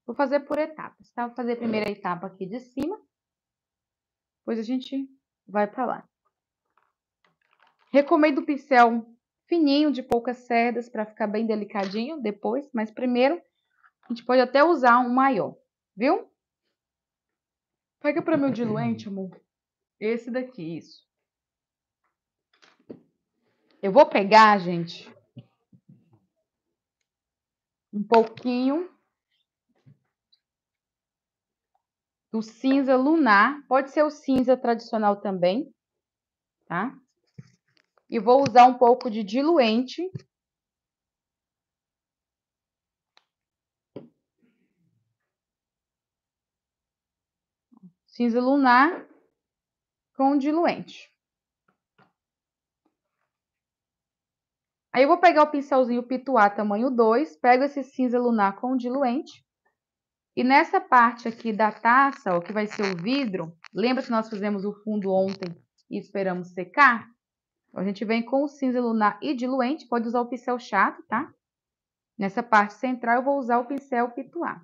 Vou fazer por etapas, tá? Vou fazer a primeira hum. etapa aqui de cima, depois a gente vai para lá. Recomendo o pincel fininho, de poucas cerdas, para ficar bem delicadinho depois, mas primeiro a gente pode até usar um maior, viu? Pega para meu diluente, hum. amor. Esse daqui, isso. Eu vou pegar, gente, um pouquinho do cinza lunar, pode ser o cinza tradicional também, tá? E vou usar um pouco de diluente. Cinza lunar com diluente. Aí eu vou pegar o pincelzinho Pituá tamanho 2, pego esse cinza lunar com diluente. E nessa parte aqui da taça, ó, que vai ser o vidro, lembra que nós fizemos o fundo ontem e esperamos secar? A gente vem com o cinza lunar e diluente, pode usar o pincel chato, tá? Nessa parte central eu vou usar o pincel Pituá.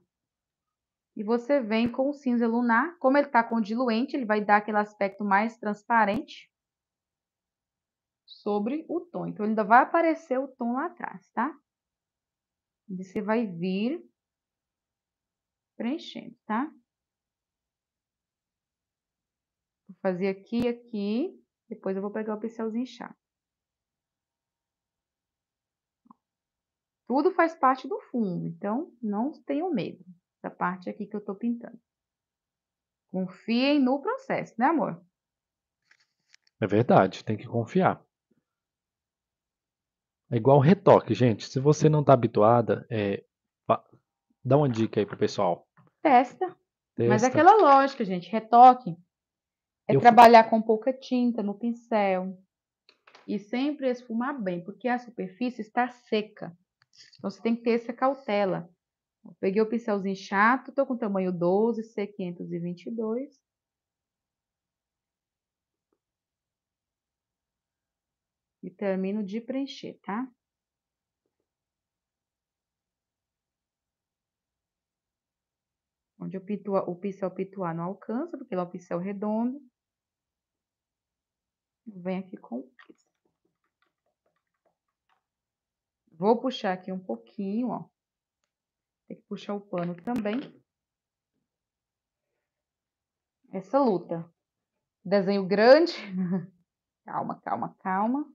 E você vem com o cinza lunar, como ele está com diluente, ele vai dar aquele aspecto mais transparente sobre o tom. Então, ainda vai aparecer o tom lá atrás, tá? Você vai vir preenchendo, tá? Vou fazer aqui e aqui. Depois eu vou pegar o pincelzinho chato. Tudo faz parte do fundo, então não tenham medo da parte aqui que eu tô pintando. Confiem no processo, né, amor? É verdade, tem que confiar. É igual retoque, gente. Se você não tá habituada, é, dá uma dica aí pro pessoal. Testa. Mas é aquela lógica, gente. Retoque é Eu- trabalhar com pouca tinta no pincel e sempre esfumar bem, porque a superfície está seca. Então você tem que ter essa cautela. Eu peguei o pincelzinho chato, estou com tamanho 12, C522. e termino de preencher, tá? Onde o, pitua, o pincel pituar não alcança, porque lá é o pincel redondo. Vem aqui com o pincel. Vou puxar aqui um pouquinho, ó. Tem que puxar o pano também. Essa luta. Desenho grande. *laughs* Calma, calma, calma.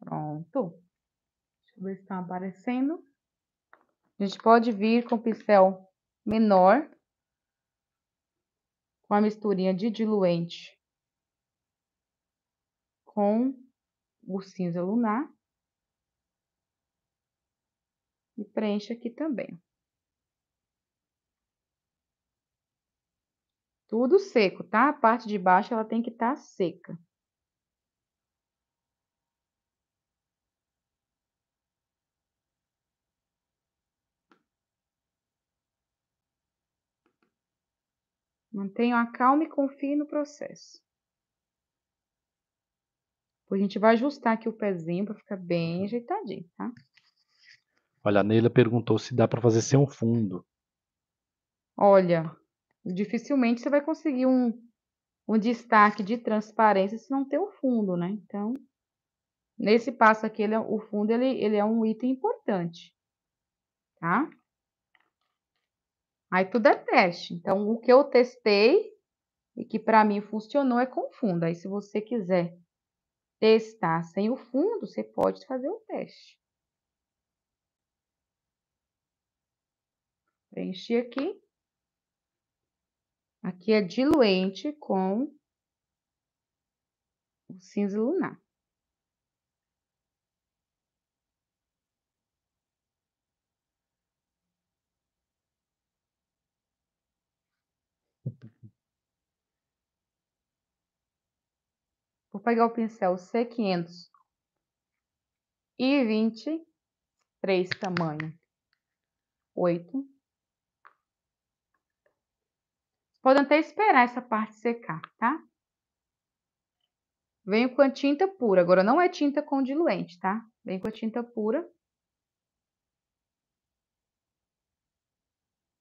Pronto. Deixa eu ver se estão aparecendo. A gente pode vir com o pincel menor, com a misturinha de diluente com o cinza lunar. E preenche aqui também. Tudo seco, tá? A parte de baixo ela tem que estar tá seca. Mantenha a calma e confie no processo. Depois a gente vai ajustar aqui o pezinho para ficar bem ajeitadinho, tá? Olha, a Neila perguntou se dá para fazer sem um fundo. Olha, dificilmente você vai conseguir um, um destaque de transparência se não ter o um fundo, né? Então, nesse passo aqui, ele, é, o fundo ele, ele é um item importante, tá? Aí tudo é teste. Então, o que eu testei e que para mim funcionou é com fundo. Aí, se você quiser testar sem o fundo, você pode fazer o teste. Preenchi aqui. Aqui é diluente com o cinza lunar. pegar o pincel C500 e 20, 3 tamanho 8. Podem até esperar essa parte secar, tá? Venho com a tinta pura. Agora, não é tinta com diluente, tá? Venho com a tinta pura.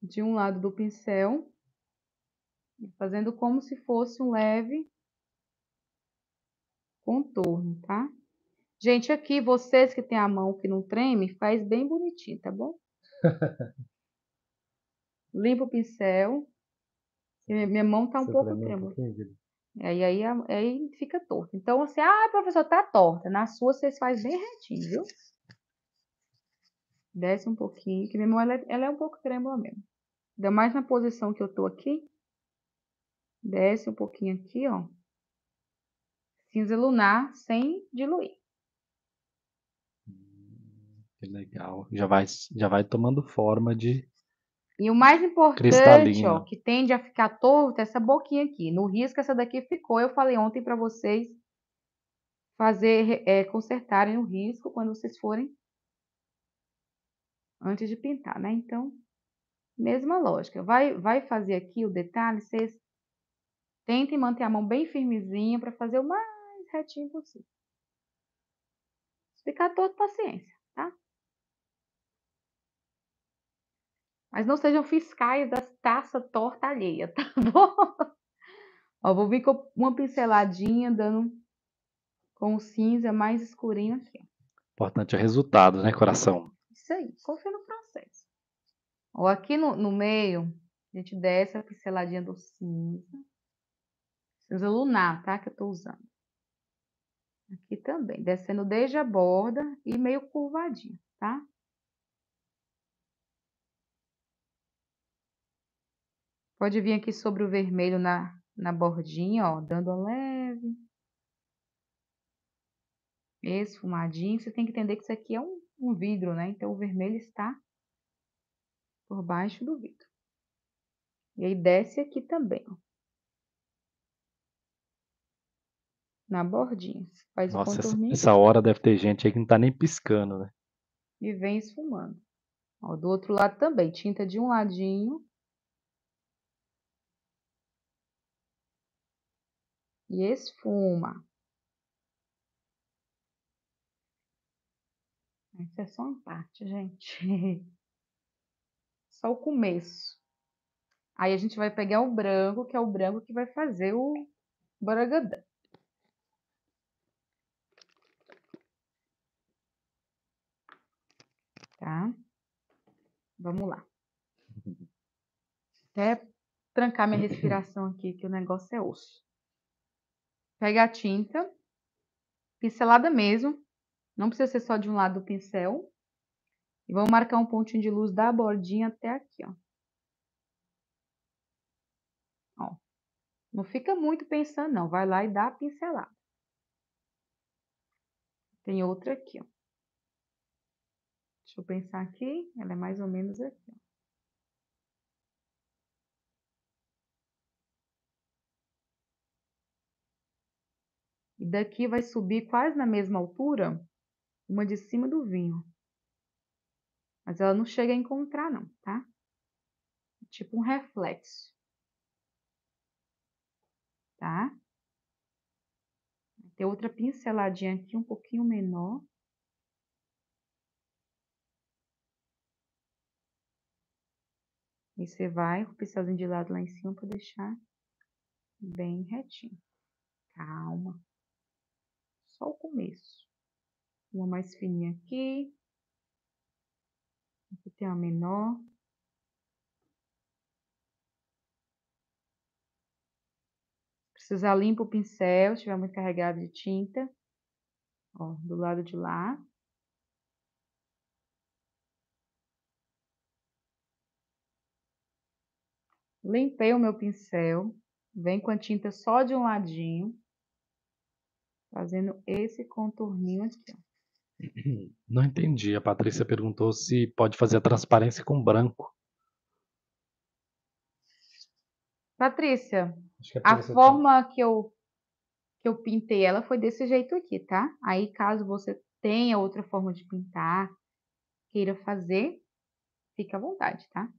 De um lado do pincel. Fazendo como se fosse um leve contorno, tá? Gente, aqui, vocês que têm a mão que não treme, faz bem bonitinho, tá bom? *laughs* Limpa o pincel. Minha mão tá um Você pouco trêmula. aí, aí, aí fica torto. Então, assim, ah, professor, tá torta. Na sua, vocês fazem bem retinho, viu? Desce um pouquinho, que minha mão, ela, é, ela é um pouco trêmula mesmo. Ainda mais na posição que eu tô aqui. Desce um pouquinho aqui, ó cinza lunar sem diluir. Que legal. Já vai, já vai tomando forma de. E o mais importante, ó, que tende a ficar torto é essa boquinha aqui. No risco, essa daqui ficou. Eu falei ontem para vocês fazer é, consertarem o risco quando vocês forem antes de pintar, né? Então, mesma lógica. Vai, vai fazer aqui o detalhe, vocês tentem manter a mão bem firmezinha para fazer o mais retinho possível. explicar ficar todo, paciência, tá? Mas não sejam fiscais das taças torta alheia, *laughs* tá bom? Ó, vou vir com uma pinceladinha, dando com o cinza mais escurinho aqui. Importante é o resultado, né, coração? Isso aí, confia no processo. Ó, aqui no, no meio, a gente desce a pinceladinha do cinza. Cinza lunar, tá? Que eu tô usando. Aqui também, descendo desde a borda e meio curvadinho, tá? Pode vir aqui sobre o vermelho na, na bordinha, ó, dando a leve. Esfumadinho. Você tem que entender que isso aqui é um, um vidro, né? Então, o vermelho está por baixo do vidro. E aí, desce aqui também, ó. na bordinha. Faz Nossa, o contorninho. Essa, essa hora deve ter gente aí que não tá nem piscando, né? E vem esfumando. Ó, do outro lado também, tinta de um ladinho. E esfuma. Isso é só uma parte, gente. *laughs* Só o começo. Aí a gente vai pegar o branco, que é o branco que vai fazer o baragandã. tá? Vamos lá. Até trancar minha respiração aqui, que o negócio é osso. Pega a tinta, pincelada mesmo, não precisa ser só de um lado do pincel. E vamos marcar um pontinho de luz da bordinha até aqui, ó. Ó. Não fica muito pensando, não. Vai lá e dá a pincelada. Tem outra aqui, ó. Deixa eu pensar aqui, ela é mais ou menos aqui. E daqui vai subir quase na mesma altura, uma de cima do vinho. Mas ela não chega a encontrar não, tá? É tipo um reflexo. Tá? Tem outra pinceladinha aqui um pouquinho menor. E você vai com o pincelzinho de lado lá em cima para deixar bem retinho. Calma. Só o começo. Uma mais fininha aqui. Aqui tem uma menor. Precisa limpar o pincel, se estiver muito carregado de tinta. Ó, do lado de lá. Limpei o meu pincel, vem com a tinta só de um ladinho, fazendo esse contorninho aqui. Ó. *clears throat* Não entendi. A Patrícia perguntou se pode fazer a transparência com branco. Patrícia, a, a forma que eu que eu pintei ela foi desse jeito aqui, tá? Aí caso você tenha outra forma de pintar, queira fazer, fica à vontade, tá?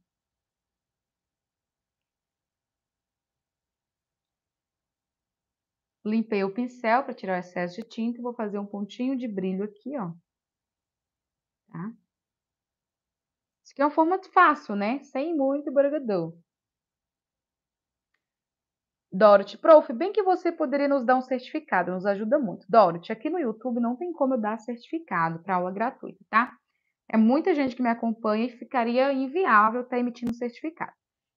Limpei o pincel para tirar o excesso de tinta e vou fazer um pontinho de brilho aqui, ó. Tá? Isso aqui é um formato fácil, né? Sem muito borgador. Dorothy, prof, bem que você poderia nos dar um certificado, nos ajuda muito. Dorothy, aqui no YouTube não tem como eu dar certificado para aula gratuita, tá? É muita gente que me acompanha e ficaria inviável estar tá emitindo certificado.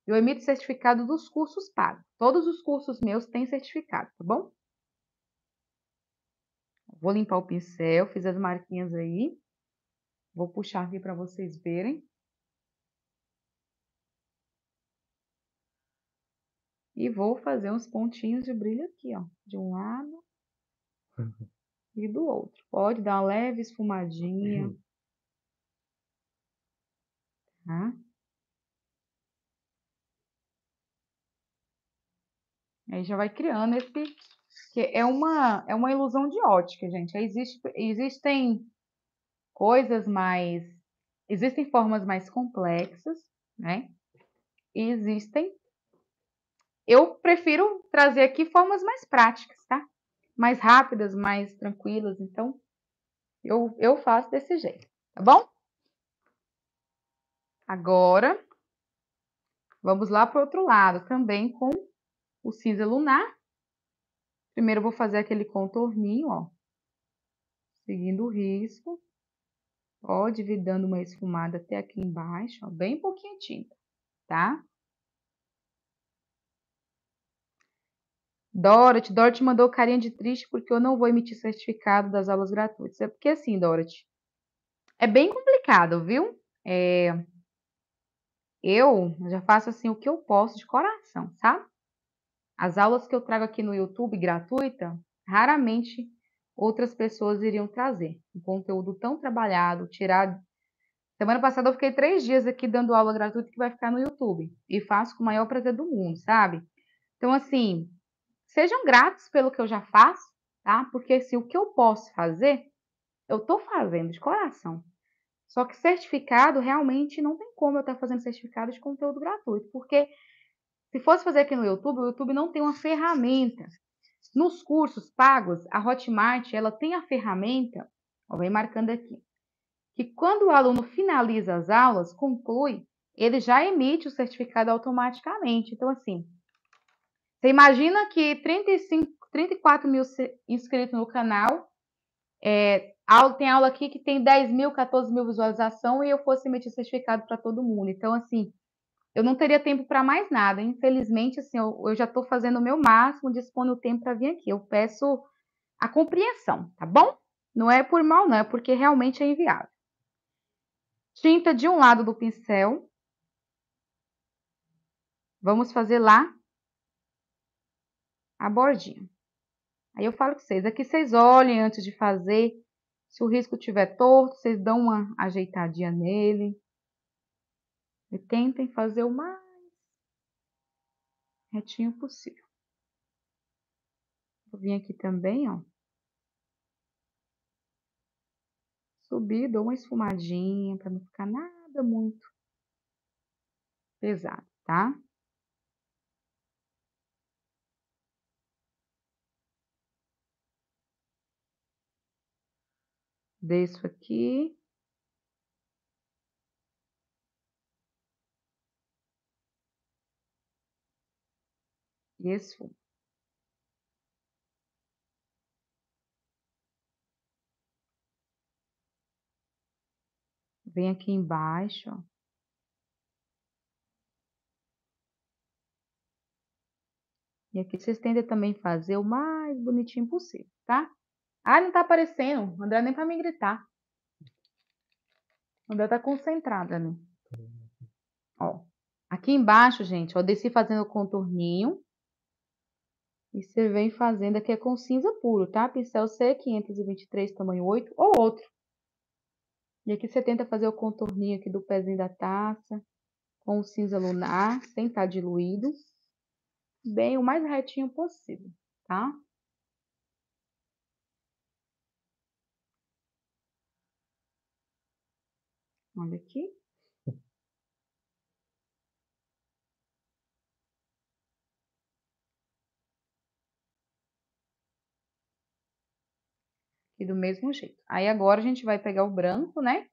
Eu emito certificado dos cursos pagos. Todos os cursos meus têm certificado, tá bom? vou limpar o pincel, fiz as marquinhas aí. Vou puxar aqui para vocês verem. E vou fazer uns pontinhos de brilho aqui, ó. De um lado *laughs* e do outro. Pode dar uma leve esfumadinha. Uhum. Tá? Aí já vai criando esse que é uma, é uma ilusão de ótica, gente. Existe, existem coisas mais. Existem formas mais complexas, né? E existem. Eu prefiro trazer aqui formas mais práticas, tá? Mais rápidas, mais tranquilas. Então, eu, eu faço desse jeito, tá bom? Agora, vamos lá para o outro lado, também com o cinza lunar. Primeiro vou fazer aquele contorninho, ó. Seguindo o risco. Ó, dividando uma esfumada até aqui embaixo, ó, bem pouquinho tinta, tá? Dorothy, Dorothy mandou carinha de triste porque eu não vou emitir certificado das aulas gratuitas. É porque assim, Dorothy, é bem complicado, viu? É... Eu já faço assim o que eu posso de coração, sabe? As aulas que eu trago aqui no YouTube gratuita, raramente outras pessoas iriam trazer. Um conteúdo tão trabalhado, tirado. Semana passada eu fiquei três dias aqui dando aula gratuita que vai ficar no YouTube. E faço com o maior prazer do mundo, sabe? Então, assim, sejam gratos pelo que eu já faço, tá? Porque se assim, o que eu posso fazer, eu estou fazendo de coração. Só que certificado realmente não tem como eu estar tá fazendo certificado de conteúdo gratuito, porque se fosse fazer aqui no YouTube, o YouTube não tem uma ferramenta. Nos cursos pagos, a Hotmart ela tem a ferramenta, ó, vem marcando aqui, que quando o aluno finaliza as aulas, conclui, ele já emite o certificado automaticamente. Então, assim, você imagina que 35, 34 mil inscritos no canal, é, tem aula aqui que tem 10 mil, 14 mil visualização e eu fosse emitir certificado para todo mundo. Então, assim, eu não teria tempo para mais nada. Infelizmente, assim, eu, eu já estou fazendo o meu máximo, dispondo o tempo para vir aqui. Eu peço a compreensão, tá bom? Não é por mal, não, é porque realmente é inviável. Tinta de um lado do pincel. Vamos fazer lá a bordinha. Aí eu falo com vocês, aqui vocês olhem antes de fazer. Se o risco tiver torto, vocês dão uma ajeitadinha nele. E tentem fazer o mais retinho possível. Vou vir aqui também, ó. Subir, dou uma esfumadinha para não ficar nada muito pesado, tá? Desço aqui. e Vem aqui embaixo, ó. E aqui vocês tendem também a fazer o mais bonitinho possível, tá? Ah, não tá aparecendo. O André nem pra me gritar. O André tá concentrada, né? Tá ó. Aqui embaixo, gente, ó, desci fazendo o contorninho. E você vem fazendo aqui é com cinza puro, tá? Pincel C523, tamanho 8 ou outro. E aqui você tenta fazer o contorninho aqui do pezinho da taça, com o cinza lunar, sem estar tá diluído. Bem, o mais retinho possível, tá? Olha aqui. E do mesmo jeito. Aí agora a gente vai pegar o branco, né?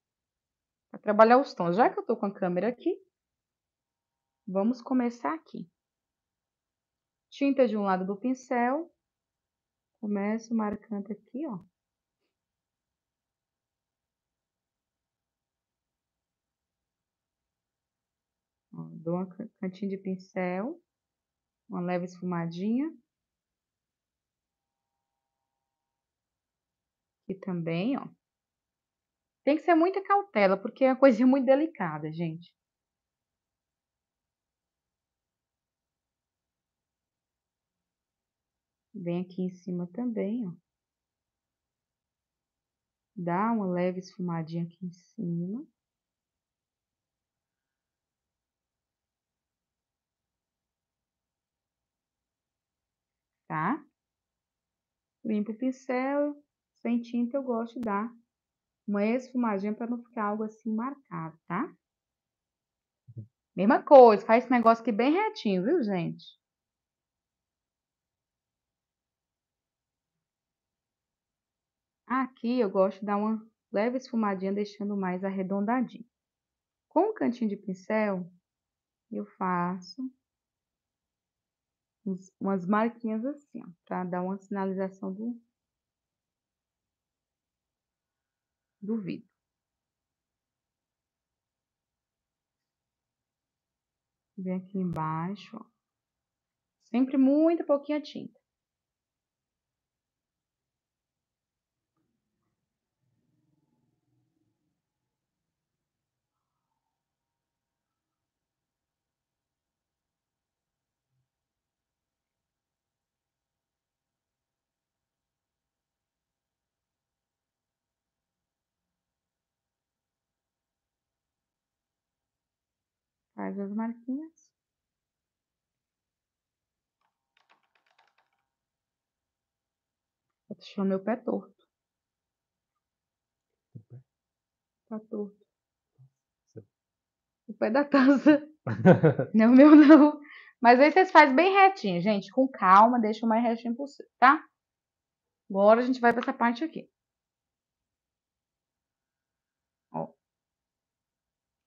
Para trabalhar os tons. Já que eu tô com a câmera aqui, vamos começar aqui. Tinta de um lado do pincel. Começo marcando aqui, ó. dou um cantinho de pincel, uma leve esfumadinha. E também, ó. Tem que ser muita cautela, porque é uma coisa *laughs* muito delicada, gente. Vem aqui em cima também, ó. Dá uma leve esfumadinha aqui em cima. Tá? Limpa o pincel sem tinta eu gosto de dar uma esfumadinha para não ficar algo assim marcado, tá? Mesma coisa, faz esse negócio aqui bem retinho, viu, gente? Aqui eu gosto de dar uma leve esfumadinha, deixando mais arredondadinho. Com o cantinho de pincel, eu faço umas marquinhas assim, ó, para dar uma sinalização do, Duvido. Vem aqui embaixo. Ó. Sempre muito pouquinha tinta. faz as marquinhas. Tá deixando meu pé torto. O pé? Tá torto. O pé da taça. *laughs* não, meu não. Mas aí vocês fazem bem retinho, gente. Com calma, deixa o mais retinho possível, tá? Agora a gente vai para essa parte aqui. Ó.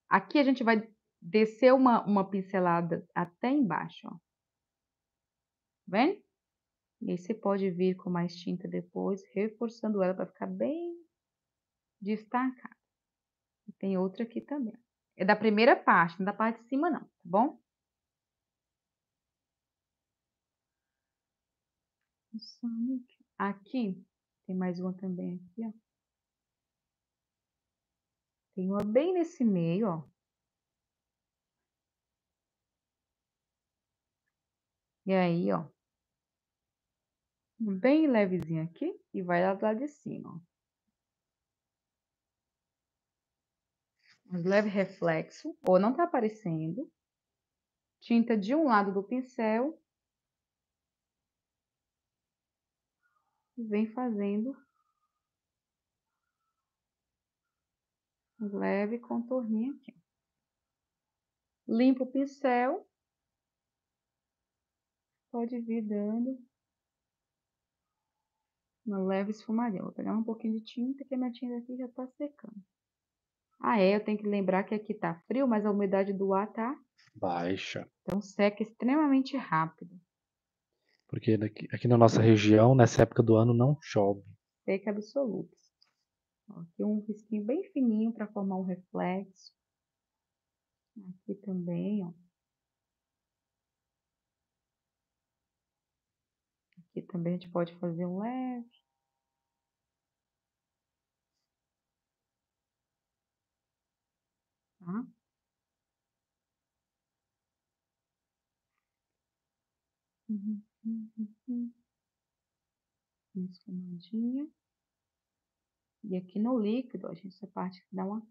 Aqui a gente vai descer uma, uma pincelada até embaixo, ó. Tá vendo? E aí você pode vir com mais tinta depois, reforçando ela para ficar bem destacada. E tem outra aqui também. É da primeira parte, não da parte de cima não, tá bom? Aqui, tem mais uma também aqui, ó. Tem uma bem nesse meio, ó. E aí, ó. Bem levezinho aqui e vai lá do lado de cima, ó. Um leve reflexo, ou não tá aparecendo. Tinta de um lado do pincel. E vem fazendo um leve contorninho aqui. Limpa o pincel pode vir dando uma leve esfumadinha. Vou pegar um pouquinho de tinta, que a minha tinta aqui já está secando. Ah, é, eu tenho que lembrar que aqui está frio, mas a umidade do ar está baixa. Então seca extremamente rápido. Porque aqui aqui na nossa região, nessa época do ano, não chove. Seca absoluta. Aqui um risquinho bem fininho para formar um reflexo. Aqui também, ó. também a gente pode fazer um leve. Tá? Uhum, uhum, uhum. E aqui no líquido, a gente, essa parte que dá uma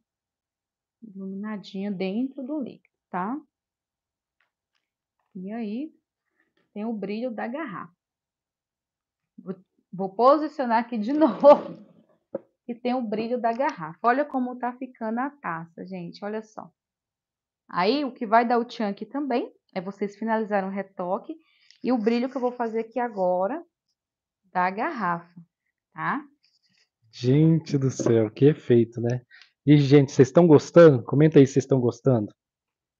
iluminadinha dentro do líquido, tá? E aí, tem o brilho da garrafa. Vou posicionar aqui de *laughs* novo. e tem o brilho da garrafa. Olha como tá ficando a taça, gente. Olha só. Aí, o que vai dar o tchan aqui também é vocês finalizarem o retoque e o brilho que eu vou fazer aqui agora da garrafa, tá? Gente do céu, que efeito, né? E, gente, vocês estão gostando? Comenta aí se vocês estão gostando.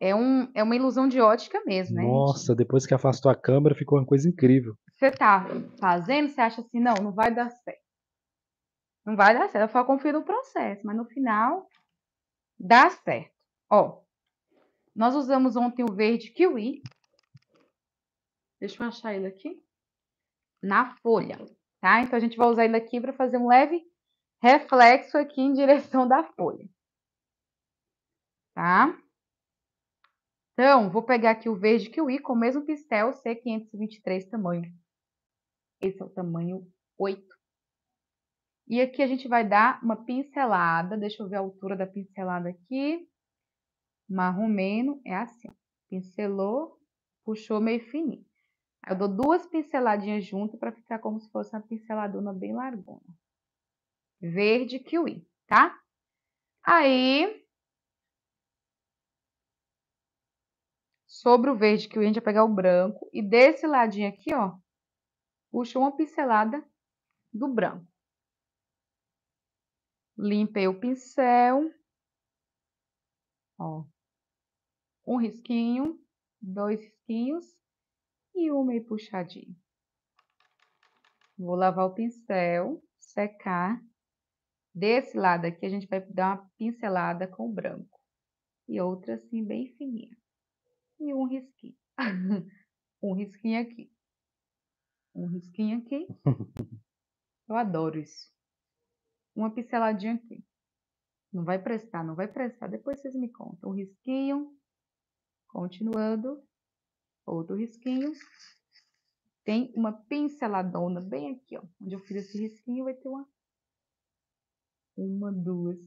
É, um, é uma ilusão de ótica mesmo, né? Nossa, depois que afastou a câmera ficou uma coisa incrível. Você tá fazendo, você acha assim, não, não vai dar certo. Não vai dar certo. Eu só confio no processo, mas no final dá certo. Ó, nós usamos ontem o verde kiwi. Deixa eu achar ele aqui. Na folha, tá? Então a gente vai usar ele aqui para fazer um leve reflexo aqui em direção da folha. Tá? Então, vou pegar aqui o verde kiwi com o mesmo pincel C523 tamanho. Esse é o tamanho 8. E aqui a gente vai dar uma pincelada. Deixa eu ver a altura da pincelada aqui. Marromeno é assim. Pincelou, puxou meio fininho. eu dou duas pinceladinhas junto para ficar como se fosse uma pinceladona bem largona. Verde kiwi, tá? Aí, sobre o verde, que a gente vai pegar o branco, e desse ladinho aqui, ó, puxa uma pincelada do branco. Limpei o pincel, ó, um risquinho, dois risquinhos e um meio puxadinho. Vou lavar o pincel, secar. Desse lado aqui, a gente vai dar uma pincelada com o branco. E outra assim, bem fininha e um risquinho. *laughs* um risquinho aqui. Um risquinho aqui. *laughs* Eu adoro isso. Uma pinceladinha aqui. Não vai prestar, não vai prestar. Depois vocês me contam. Um risquinho. Continuando. Outro risquinho. Tem uma pinceladona bem aqui, ó. Onde eu fiz esse risquinho vai ter uma. Uma, duas,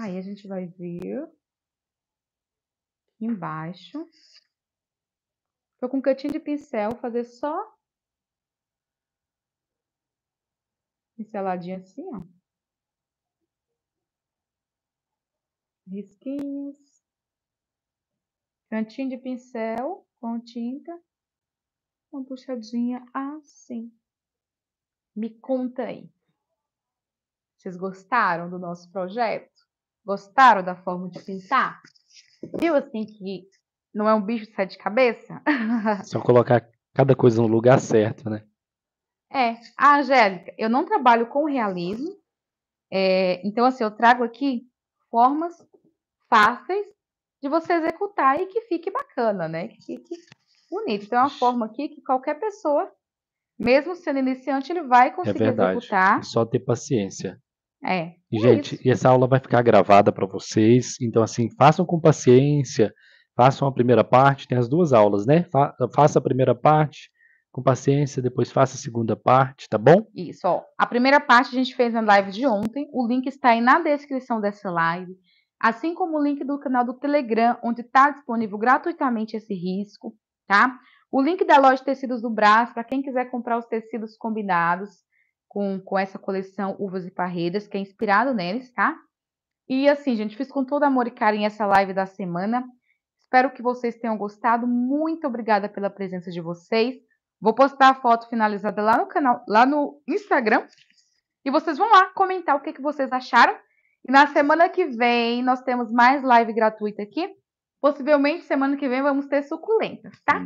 Aí a gente vai vir embaixo. Vou com um cantinho de pincel fazer só pinceladinha assim, ó. Risquinhos. Cantinho de pincel com tinta. Uma puxadinha assim. Me conta aí. Vocês gostaram do nosso projeto? Gostaram da forma de pintar? Viu assim que não é um bicho de sete cabeças? *laughs* Só colocar cada coisa no lugar certo, né? É. Ah, Angélica, eu não trabalho com realismo. É, então, assim, eu trago aqui formas fáceis de você executar e que fique bacana, né? Que fique bonito. Então, é uma forma aqui que qualquer pessoa, mesmo sendo iniciante, ele vai conseguir é verdade. executar. É só ter paciência. É, é. Gente, é e essa aula vai ficar gravada para vocês. Então, assim, façam com paciência. Façam a primeira parte, tem as duas aulas, né? Fa faça a primeira parte com paciência, depois faça a segunda parte, tá bom? Isso, ó. A primeira parte a gente fez na live de ontem. O link está aí na descrição dessa live. Assim como o link do canal do Telegram, onde está disponível gratuitamente esse risco, tá? O link da loja de tecidos do Brás, para quem quiser comprar os tecidos combinados com, com essa coleção Uvas e Parreiras, que é inspirado neles, tá? E assim, gente, fiz com todo amor e carinho essa live da semana. Espero que vocês tenham gostado. Muito obrigada pela presença de vocês. Vou postar a foto finalizada lá no canal, lá no Instagram. E vocês vão lá comentar o que, que vocês acharam. E na semana que vem nós temos mais live gratuita aqui. Possivelmente semana que vem vamos ter suculentas, tá?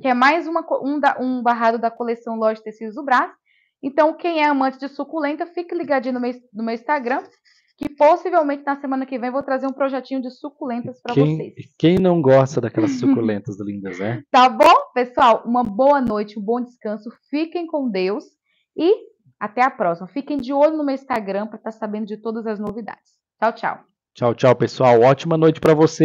Que é mais uma, um, um barrado da coleção Loja Tecidos do Brasil então, quem é amante de suculenta, fique ligadinho no meu, no meu Instagram, que possivelmente na semana que vem vou trazer um projetinho de suculentas para vocês. Quem não gosta daquelas *laughs* suculentas lindas, né? Tá bom, pessoal? Uma boa noite, um bom descanso. Fiquem com Deus e até a próxima. Fiquem de olho no meu Instagram para estar tá sabendo de todas as novidades. Tchau, tchau. Tchau, tchau, pessoal. Ótima noite para vocês.